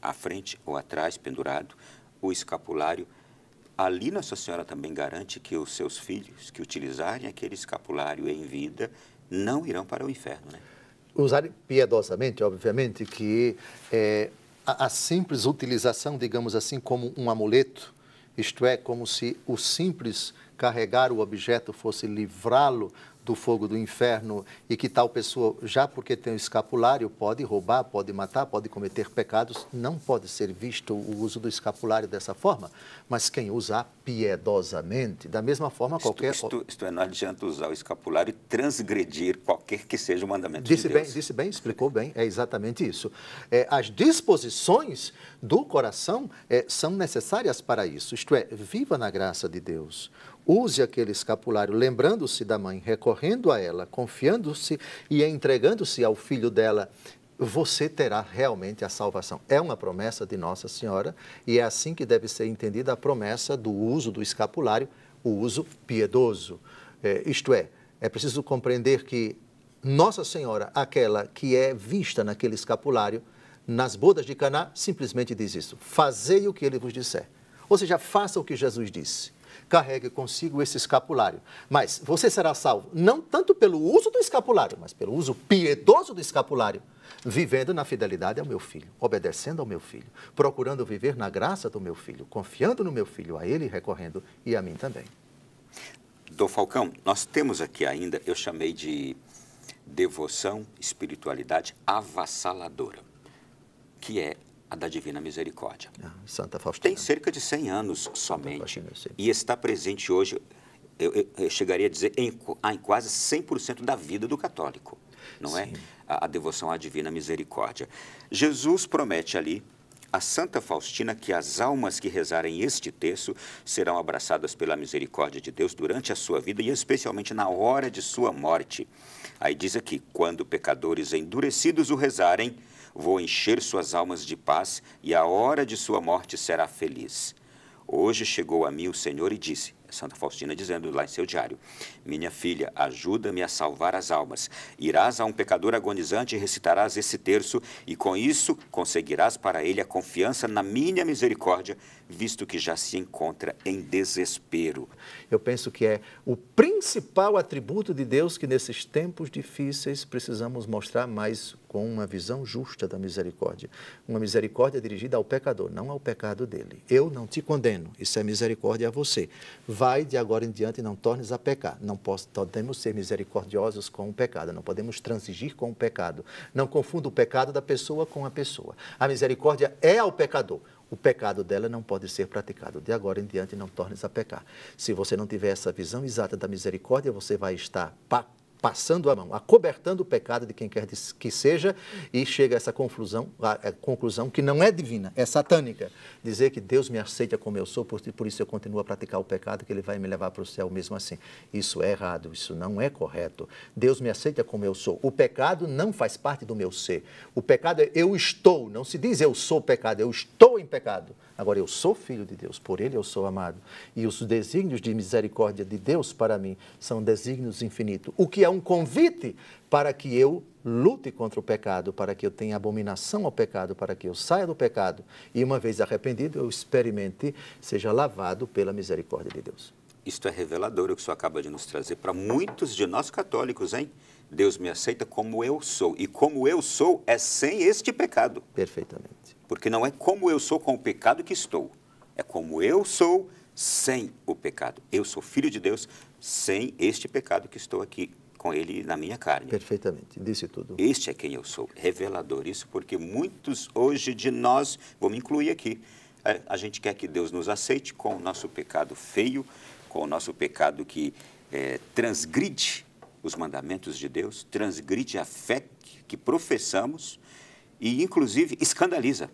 à frente ou atrás, pendurado, o escapulário. Ali Nossa Senhora também garante que os seus filhos que utilizarem aquele escapulário em vida não irão para o inferno, né? Usar piedosamente, obviamente, que é, a, a simples utilização, digamos assim, como um amuleto, isto é, como se o simples carregar o objeto fosse livrá-lo do fogo do inferno e que tal pessoa, já porque tem o escapulário, pode roubar, pode matar, pode cometer pecados, não pode ser visto o uso do escapulário dessa forma. Mas quem usar piedosamente, da mesma forma isto, qualquer... Isto, isto, é, não adianta usar o escapulário e transgredir qualquer que seja o mandamento disse de Deus. Bem, disse bem, explicou bem, é exatamente isso. É, as disposições do coração é, são necessárias para isso, isto é, viva na graça de Deus. Use aquele escapulário, lembrando-se da mãe, recorrendo a ela, confiando-se e entregando-se ao filho dela você terá realmente a salvação. É uma promessa de Nossa Senhora e é assim que deve ser entendida a promessa do uso do escapulário, o uso piedoso. É, isto é, é preciso compreender que Nossa Senhora, aquela que é vista naquele escapulário, nas bodas de Caná, simplesmente diz isso: Fazei o que ele vos disser. Ou seja, faça o que Jesus disse carregue consigo esse escapulário. Mas você será salvo não tanto pelo uso do escapulário, mas pelo uso piedoso do escapulário, vivendo na fidelidade ao meu filho, obedecendo ao meu filho, procurando viver na graça do meu filho, confiando no meu filho, a ele recorrendo e a mim também. Dom Falcão, nós temos aqui ainda, eu chamei de devoção, espiritualidade avassaladora, que é a da Divina Misericórdia. Ah, Santa Faustina. Tem cerca de 100 anos somente. e está presente hoje, eu, eu, eu, chegaria a dizer, em, ah, em quase 100% da vida do católico. Não é? sim. é? A, a devoção à Divina Misericórdia. Jesus promete ali a Santa Faustina que as almas que rezarem este texto serão abraçadas pela misericórdia de Deus durante a sua vida e especialmente na hora de sua morte. Aí diz aqui: quando pecadores endurecidos o rezarem, Vou encher suas almas de paz e a hora de sua morte será feliz. Hoje chegou a mim o Senhor e disse: Santa Faustina dizendo lá em seu diário: Minha filha, ajuda-me a salvar as almas. Irás a um pecador agonizante e recitarás esse terço, e com isso conseguirás para ele a confiança na minha misericórdia visto que já se encontra em desespero. Eu penso que é o principal atributo de Deus que nesses tempos difíceis precisamos mostrar mais com uma visão justa da misericórdia. Uma misericórdia dirigida ao pecador, não ao pecado dele. Eu não te condeno, isso é misericórdia a você. Vai de agora em diante e não tornes a pecar. Não podemos ser misericordiosos com o pecado, não podemos transigir com o pecado. Não confunda o pecado da pessoa com a pessoa. A misericórdia é ao pecador o pecado dela não pode ser praticado. De agora em diante, não tornes a pecar. Se você não tiver essa visão exata da misericórdia, você vai estar pactuando passando a mão, acobertando o pecado de quem quer que seja, e chega a essa conclusão, a, a conclusão que não é divina, é satânica. Dizer que Deus me aceita como eu sou, por, por isso eu continuo a praticar o pecado, que Ele vai me levar para o céu mesmo assim. Isso é errado, isso não é correto. Deus me aceita como eu sou. O pecado não faz parte do meu ser. O pecado é eu estou, não se diz eu sou pecado, eu estou em pecado. Agora, eu sou filho de Deus, por Ele eu sou amado. E os desígnios de misericórdia de Deus para mim são desígnios infinitos. O que é um convite para que eu lute contra o pecado, para que eu tenha abominação ao pecado, para que eu saia do pecado e, uma vez arrependido, eu experimente, seja lavado pela misericórdia de Deus. Isto é revelador o que o senhor acaba de nos trazer para muitos de nós católicos, hein? Deus me aceita como eu sou. E como eu sou é sem este pecado. Perfeitamente. Porque não é como eu sou com o pecado que estou. É como eu sou sem o pecado. Eu sou filho de Deus sem este pecado que estou aqui com ele na minha carne. Perfeitamente, disse tudo. Este é quem eu sou, revelador. Isso porque muitos hoje de nós, vou me incluir aqui, a gente quer que Deus nos aceite com o nosso pecado feio, com o nosso pecado que é, transgride os mandamentos de Deus, transgride a fé que professamos e, inclusive, escandaliza.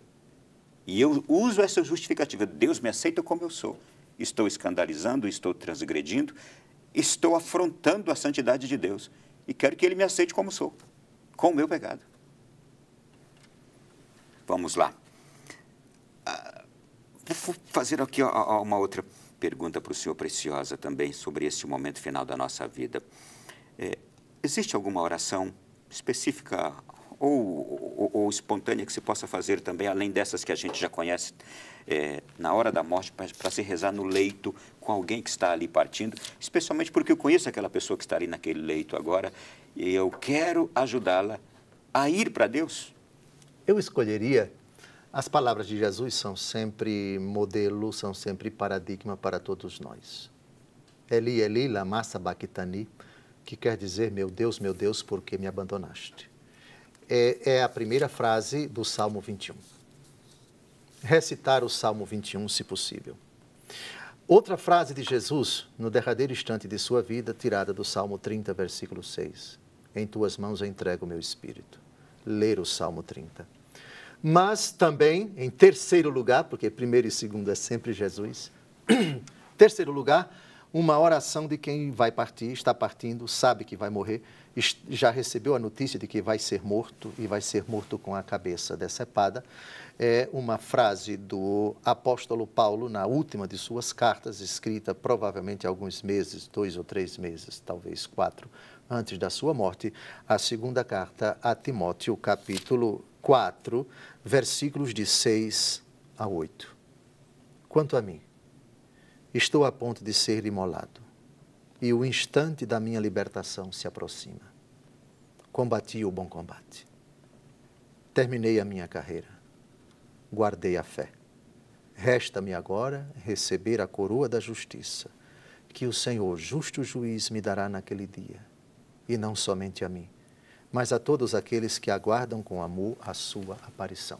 E eu uso essa justificativa: Deus me aceita como eu sou. Estou escandalizando, estou transgredindo, estou afrontando a santidade de Deus e quero que ele me aceite como sou, com o meu pecado. Vamos lá. Ah, vou fazer aqui uma outra pergunta para o senhor preciosa também sobre este momento final da nossa vida. É, existe alguma oração específica ou, ou, ou, espontânea que se possa fazer também, além dessas que a gente já conhece é, na hora da morte para se rezar no leito com alguém que está ali partindo, especialmente porque eu conheço aquela pessoa que está ali naquele leito agora e eu quero ajudá-la a ir para Deus. Eu escolheria. As palavras de Jesus são sempre modelo, são sempre paradigma para todos nós. Eli, Eli, lama sabachthani, que quer dizer, meu Deus, meu Deus, por que me abandonaste? É, é a primeira frase do Salmo 21 recitar o Salmo 21, se possível. Outra frase de Jesus, no derradeiro instante de sua vida, tirada do Salmo 30, versículo 6. Em tuas mãos eu entrego o meu espírito. Ler o Salmo 30. Mas também, em terceiro lugar, porque primeiro e segundo é sempre Jesus, *clears throat* terceiro lugar, uma oração de quem vai partir, está partindo, sabe que vai morrer, já recebeu a notícia de que vai ser morto e vai ser morto com a cabeça decepada é uma frase do apóstolo Paulo na última de suas cartas, escrita provavelmente alguns meses, dois ou três meses, talvez quatro, antes da sua morte, a segunda carta a Timóteo, capítulo 4, versículos de 6 a 8. Quanto a mim, estou a ponto de ser imolado, e o instante da minha libertação se aproxima. Combati o bom combate. Terminei a minha carreira guardei a fé. Resta-me agora receber a coroa da justiça, que o Senhor, justo juiz, me dará naquele dia, e não somente a mim, mas a todos aqueles que aguardam com amor a sua aparição.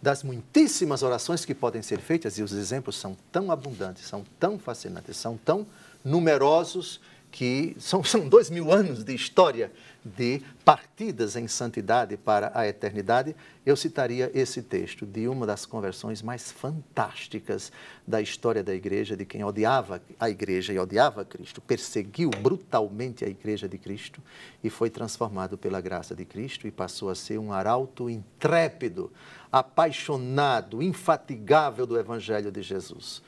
Das muitíssimas orações que podem ser feitas, e os exemplos são tão abundantes, são tão fascinantes, são tão numerosos que são, são dois mil anos de história de partidas em santidade para a eternidade, eu citaria esse texto de uma das conversões mais fantásticas da história da igreja, de quem odiava a igreja e odiava Cristo, perseguiu brutalmente a igreja de Cristo e foi transformado pela graça de Cristo e passou a ser um arauto intrépido, apaixonado, infatigável do evangelho de Jesus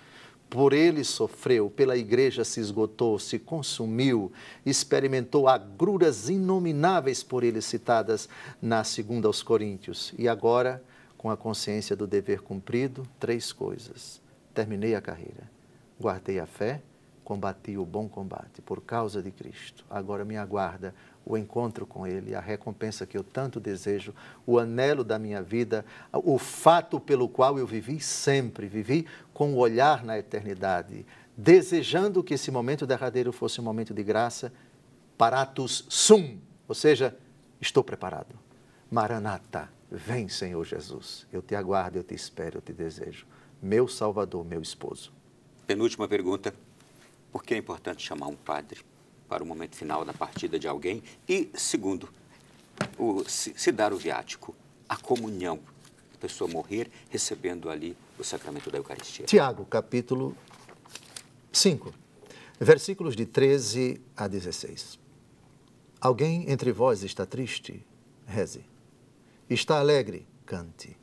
por ele sofreu, pela igreja se esgotou, se consumiu, experimentou agruras inomináveis por ele citadas na segunda aos Coríntios. E agora, com a consciência do dever cumprido, três coisas. Terminei a carreira, guardei a fé, combati o bom combate por causa de Cristo. Agora me aguarda o encontro com Ele, a recompensa que eu tanto desejo, o anelo da minha vida, o fato pelo qual eu vivi sempre, vivi com o olhar na eternidade, desejando que esse momento derradeiro fosse um momento de graça, paratus sum, ou seja, estou preparado. Maranata, vem Senhor Jesus, eu te aguardo, eu te espero, eu te desejo. Meu Salvador, meu esposo. Penúltima pergunta, por que é importante chamar um padre? para o momento final da partida de alguém. E, segundo, o, se, se dar o viático, a comunhão, a pessoa morrer recebendo ali o sacramento da Eucaristia. Tiago, capítulo 5, versículos de 13 a 16. Alguém entre vós está triste? Reze. Está alegre? Cante.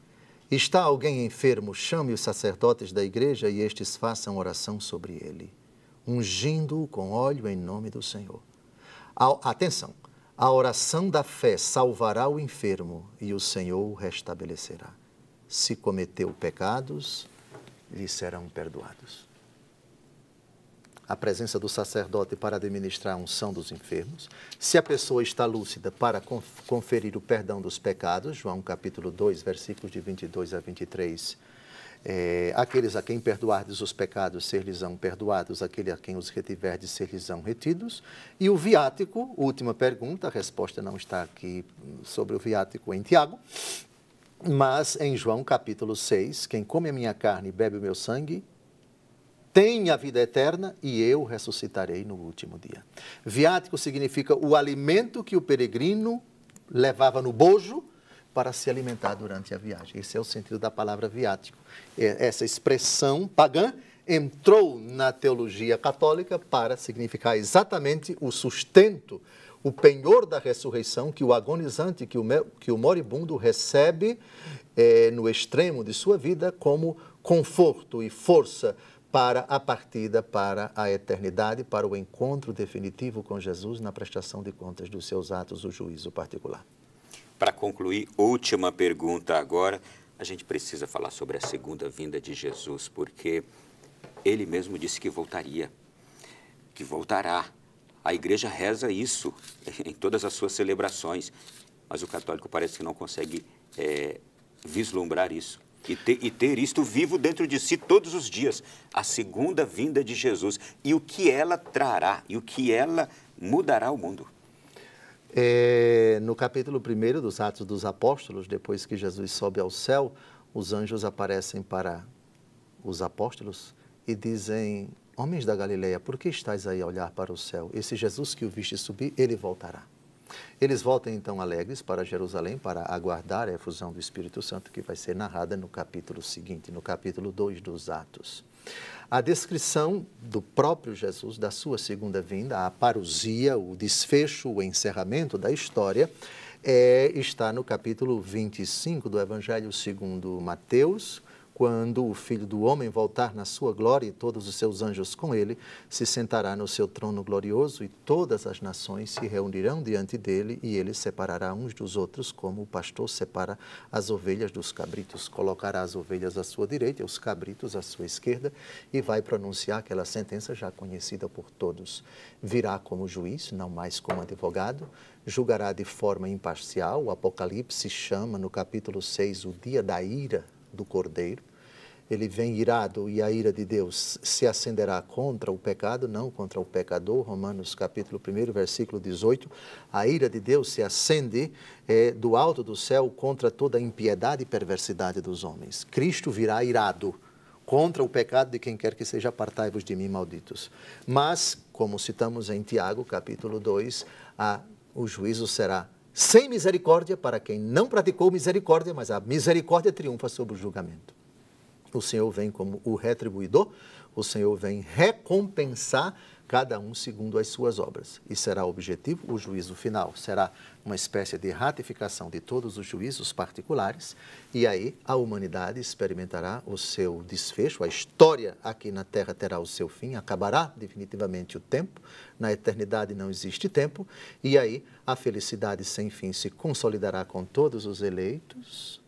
Está alguém enfermo? Chame os sacerdotes da igreja e estes façam oração sobre ele ungindo-o com óleo em nome do Senhor. A, atenção, a oração da fé salvará o enfermo e o Senhor o restabelecerá. Se cometeu pecados, lhe serão perdoados. A presença do sacerdote para administrar a unção dos enfermos. Se a pessoa está lúcida para conferir o perdão dos pecados, João capítulo 2, versículos de 22 a 23 é, aqueles a quem perdoardes os pecados, ser-lhes-ão perdoados, aquele a quem os retiverdes, ser-lhes-ão retidos. E o viático, última pergunta, a resposta não está aqui sobre o viático em Tiago, mas em João capítulo 6, quem come a minha carne e bebe o meu sangue, tem a vida eterna e eu ressuscitarei no último dia. Viático significa o alimento que o peregrino levava no bojo para se alimentar durante a viagem. Esse é o sentido da palavra viático. Essa expressão pagã entrou na teologia católica para significar exatamente o sustento, o penhor da ressurreição que o agonizante, que o, que o moribundo recebe é, no extremo de sua vida como conforto e força para a partida para a eternidade, para o encontro definitivo com Jesus na prestação de contas dos seus atos, o juízo particular para concluir, última pergunta agora. A gente precisa falar sobre a segunda vinda de Jesus, porque ele mesmo disse que voltaria, que voltará. A igreja reza isso *laughs* em todas as suas celebrações, mas o católico parece que não consegue é, vislumbrar isso. E ter, e ter isto vivo dentro de si todos os dias, a segunda vinda de Jesus. E o que ela trará, e o que ela mudará o mundo. É, no capítulo 1 dos Atos dos Apóstolos, depois que Jesus sobe ao céu, os anjos aparecem para os apóstolos e dizem: Homens da Galileia, por que estáis aí a olhar para o céu? Esse Jesus que o viste subir, ele voltará. Eles voltam então alegres para Jerusalém para aguardar a efusão do Espírito Santo que vai ser narrada no capítulo seguinte, no capítulo 2 dos Atos. A descrição do próprio Jesus, da sua segunda vinda, a parousia, o desfecho, o encerramento da história, é, está no capítulo 25 do Evangelho segundo Mateus, quando o Filho do Homem voltar na sua glória e todos os seus anjos com ele, se sentará no seu trono glorioso e todas as nações se reunirão diante dele e ele separará uns dos outros como o pastor separa as ovelhas dos cabritos, colocará as ovelhas à sua direita e os cabritos à sua esquerda e vai pronunciar aquela sentença já conhecida por todos. Virá como juiz, não mais como advogado, julgará de forma imparcial. O Apocalipse chama no capítulo 6 o dia da ira do cordeiro. Ele vem irado e a ira de Deus se acenderá contra o pecado, não contra o pecador. Romanos capítulo 1, versículo 18. A ira de Deus se acende é, do alto do céu contra toda a impiedade e perversidade dos homens. Cristo virá irado contra o pecado de quem quer que seja, apartai-vos de mim, malditos. Mas, como citamos em Tiago, capítulo 2, a, o juízo será sem misericórdia para quem não praticou misericórdia, mas a misericórdia triunfa sobre o julgamento. O Senhor vem como o retribuidor, o Senhor vem recompensar cada um segundo as suas obras. E será o objetivo, o juízo final será uma espécie de ratificação de todos os juízos particulares, e aí a humanidade experimentará o seu desfecho, a história aqui na Terra terá o seu fim, acabará definitivamente o tempo, na eternidade não existe tempo, e aí a felicidade sem fim se consolidará com todos os eleitos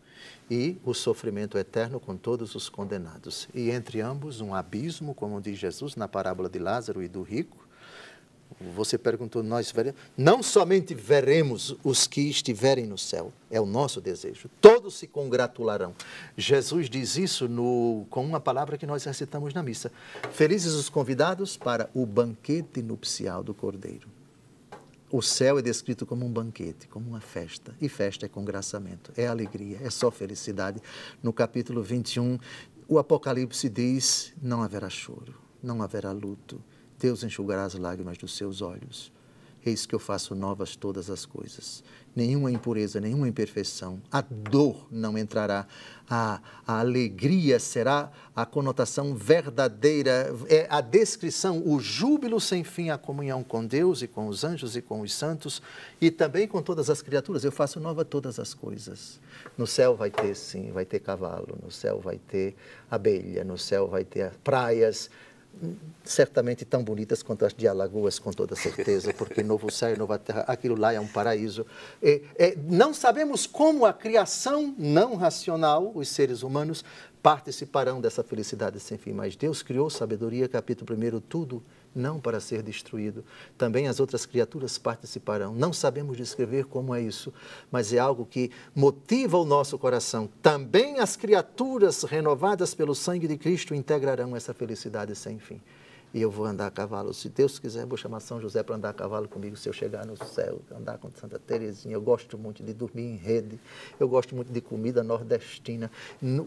e o sofrimento eterno com todos os condenados. E entre ambos, um abismo, como diz Jesus na parábola de Lázaro e do rico. Você perguntou, nós veremos. Não somente veremos os que estiverem no céu, é o nosso desejo. Todos se congratularão. Jesus diz isso no, com uma palavra que nós recitamos na missa. Felizes os convidados para o banquete nupcial do Cordeiro o céu é descrito como um banquete, como uma festa, e festa é congraçamento, é alegria, é só felicidade. No capítulo 21, o Apocalipse diz: não haverá choro, não haverá luto, Deus enxugará as lágrimas dos seus olhos. Eis que eu faço novas todas as coisas nenhuma impureza, nenhuma imperfeição. A dor não entrará. A, a alegria será a conotação verdadeira, é a descrição, o júbilo sem fim, a comunhão com Deus e com os anjos e com os santos e também com todas as criaturas. Eu faço nova todas as coisas. No céu vai ter, sim, vai ter cavalo, no céu vai ter abelha, no céu vai ter praias, certamente tão bonitas quanto as de Alagoas, com toda certeza, porque Novo Céu e Nova Terra, aquilo lá é um paraíso. É, é, não sabemos como a criação não racional, os seres humanos, participarão dessa felicidade sem fim, mas Deus criou sabedoria, capítulo 1, tudo não para ser destruído. Também as outras criaturas participarão. Não sabemos descrever como é isso, mas é algo que motiva o nosso coração. Também as criaturas renovadas pelo sangue de Cristo integrarão essa felicidade sem fim e eu vou andar a cavalo. Se Deus quiser, vou chamar São José para andar a cavalo comigo se eu chegar no céu, andar com Santa Terezinha. Eu gosto muito de dormir em rede, eu gosto muito de comida nordestina.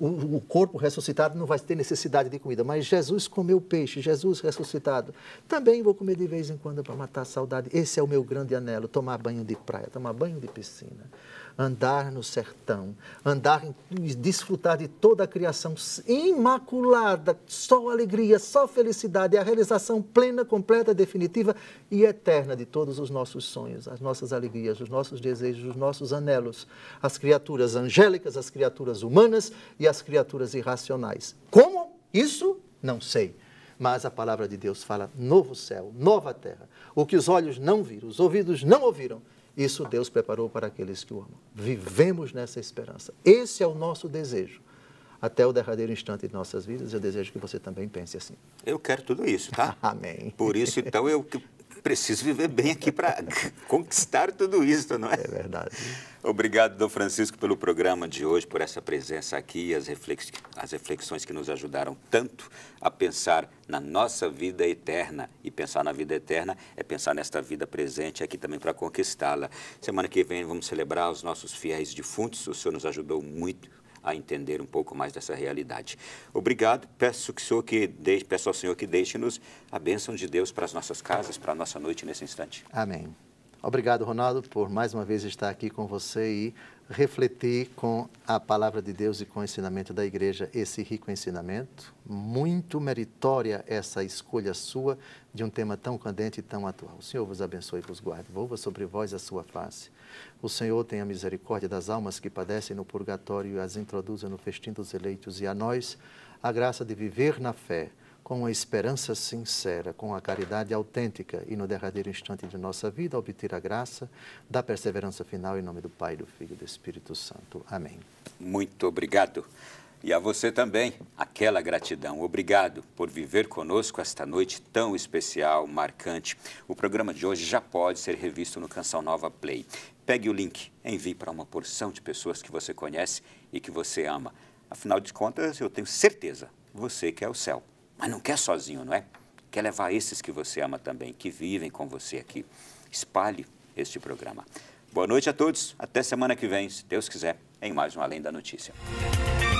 O, corpo ressuscitado não vai ter necessidade de comida, mas Jesus comeu peixe, Jesus ressuscitado. Também vou comer de vez em quando para matar a saudade. Esse é o meu grande anelo: tomar banho de praia, tomar banho de piscina andar no sertão, andar e desfrutar de toda a criação imaculada, só alegria, só felicidade, a realização plena, completa, definitiva e eterna de todos os nossos sonhos, as nossas alegrias, os nossos desejos, os nossos anelos, as criaturas angélicas, as criaturas humanas e as criaturas irracionais. Como? Isso não sei. Mas a palavra de Deus fala novo céu, nova terra. O que os olhos não viram, os ouvidos não ouviram, isso Deus preparou para aqueles que o amam. Vivemos nessa esperança. Esse é o nosso desejo. Até o derradeiro instante de nossas vidas, eu desejo que você também pense assim. Eu quero tudo isso, tá? *laughs* Amém. Por isso, então, eu preciso viver bem aqui para *laughs* conquistar tudo isso, não é? É verdade. Obrigado, Dom Francisco, pelo programa de hoje, por essa presença aqui e as, reflex... as reflexões que nos ajudaram tanto a pensar na nossa vida eterna. E pensar na vida eterna é pensar nesta vida presente aqui também para conquistá-la. Semana que vem vamos celebrar os nossos fiéis defuntos. O senhor nos ajudou muito a entender um pouco mais dessa realidade. Obrigado, peço, que senhor que deixe, peço ao Senhor que deixe-nos a bênção de Deus para as nossas casas, para a nossa noite nesse instante. Amém. Obrigado, Ronaldo, por mais uma vez estar aqui com você e refletir com a palavra de Deus e com o ensinamento da igreja esse rico ensinamento. Muito meritória essa escolha sua de um tema tão candente e tão atual. O Senhor vos abençoe e vos guarde. Volva sobre vós a sua face. O Senhor tenha misericórdia das almas que padecem no purgatório e as introduza no festim dos eleitos. E a nós, a graça de viver na fé com a esperança sincera, com a caridade autêntica e no derradeiro instante de nossa vida obter a graça da perseverança final em nome do Pai, do Filho e do Espírito Santo. Amém. Muito obrigado. E a você também, aquela gratidão. Obrigado por viver conosco esta noite tão especial, marcante. O programa de hoje já pode ser revisto no Canção Nova Play. Pegue o link, envie para uma porção de pessoas que você conhece e que você ama. Afinal de contas, eu tenho certeza, você que é o céu. Mas não quer sozinho, não é? Quer levar esses que você ama também, que vivem com você aqui. Espalhe este programa. Boa noite a todos. Até semana que vem, se Deus quiser, em mais um Além da Notícia.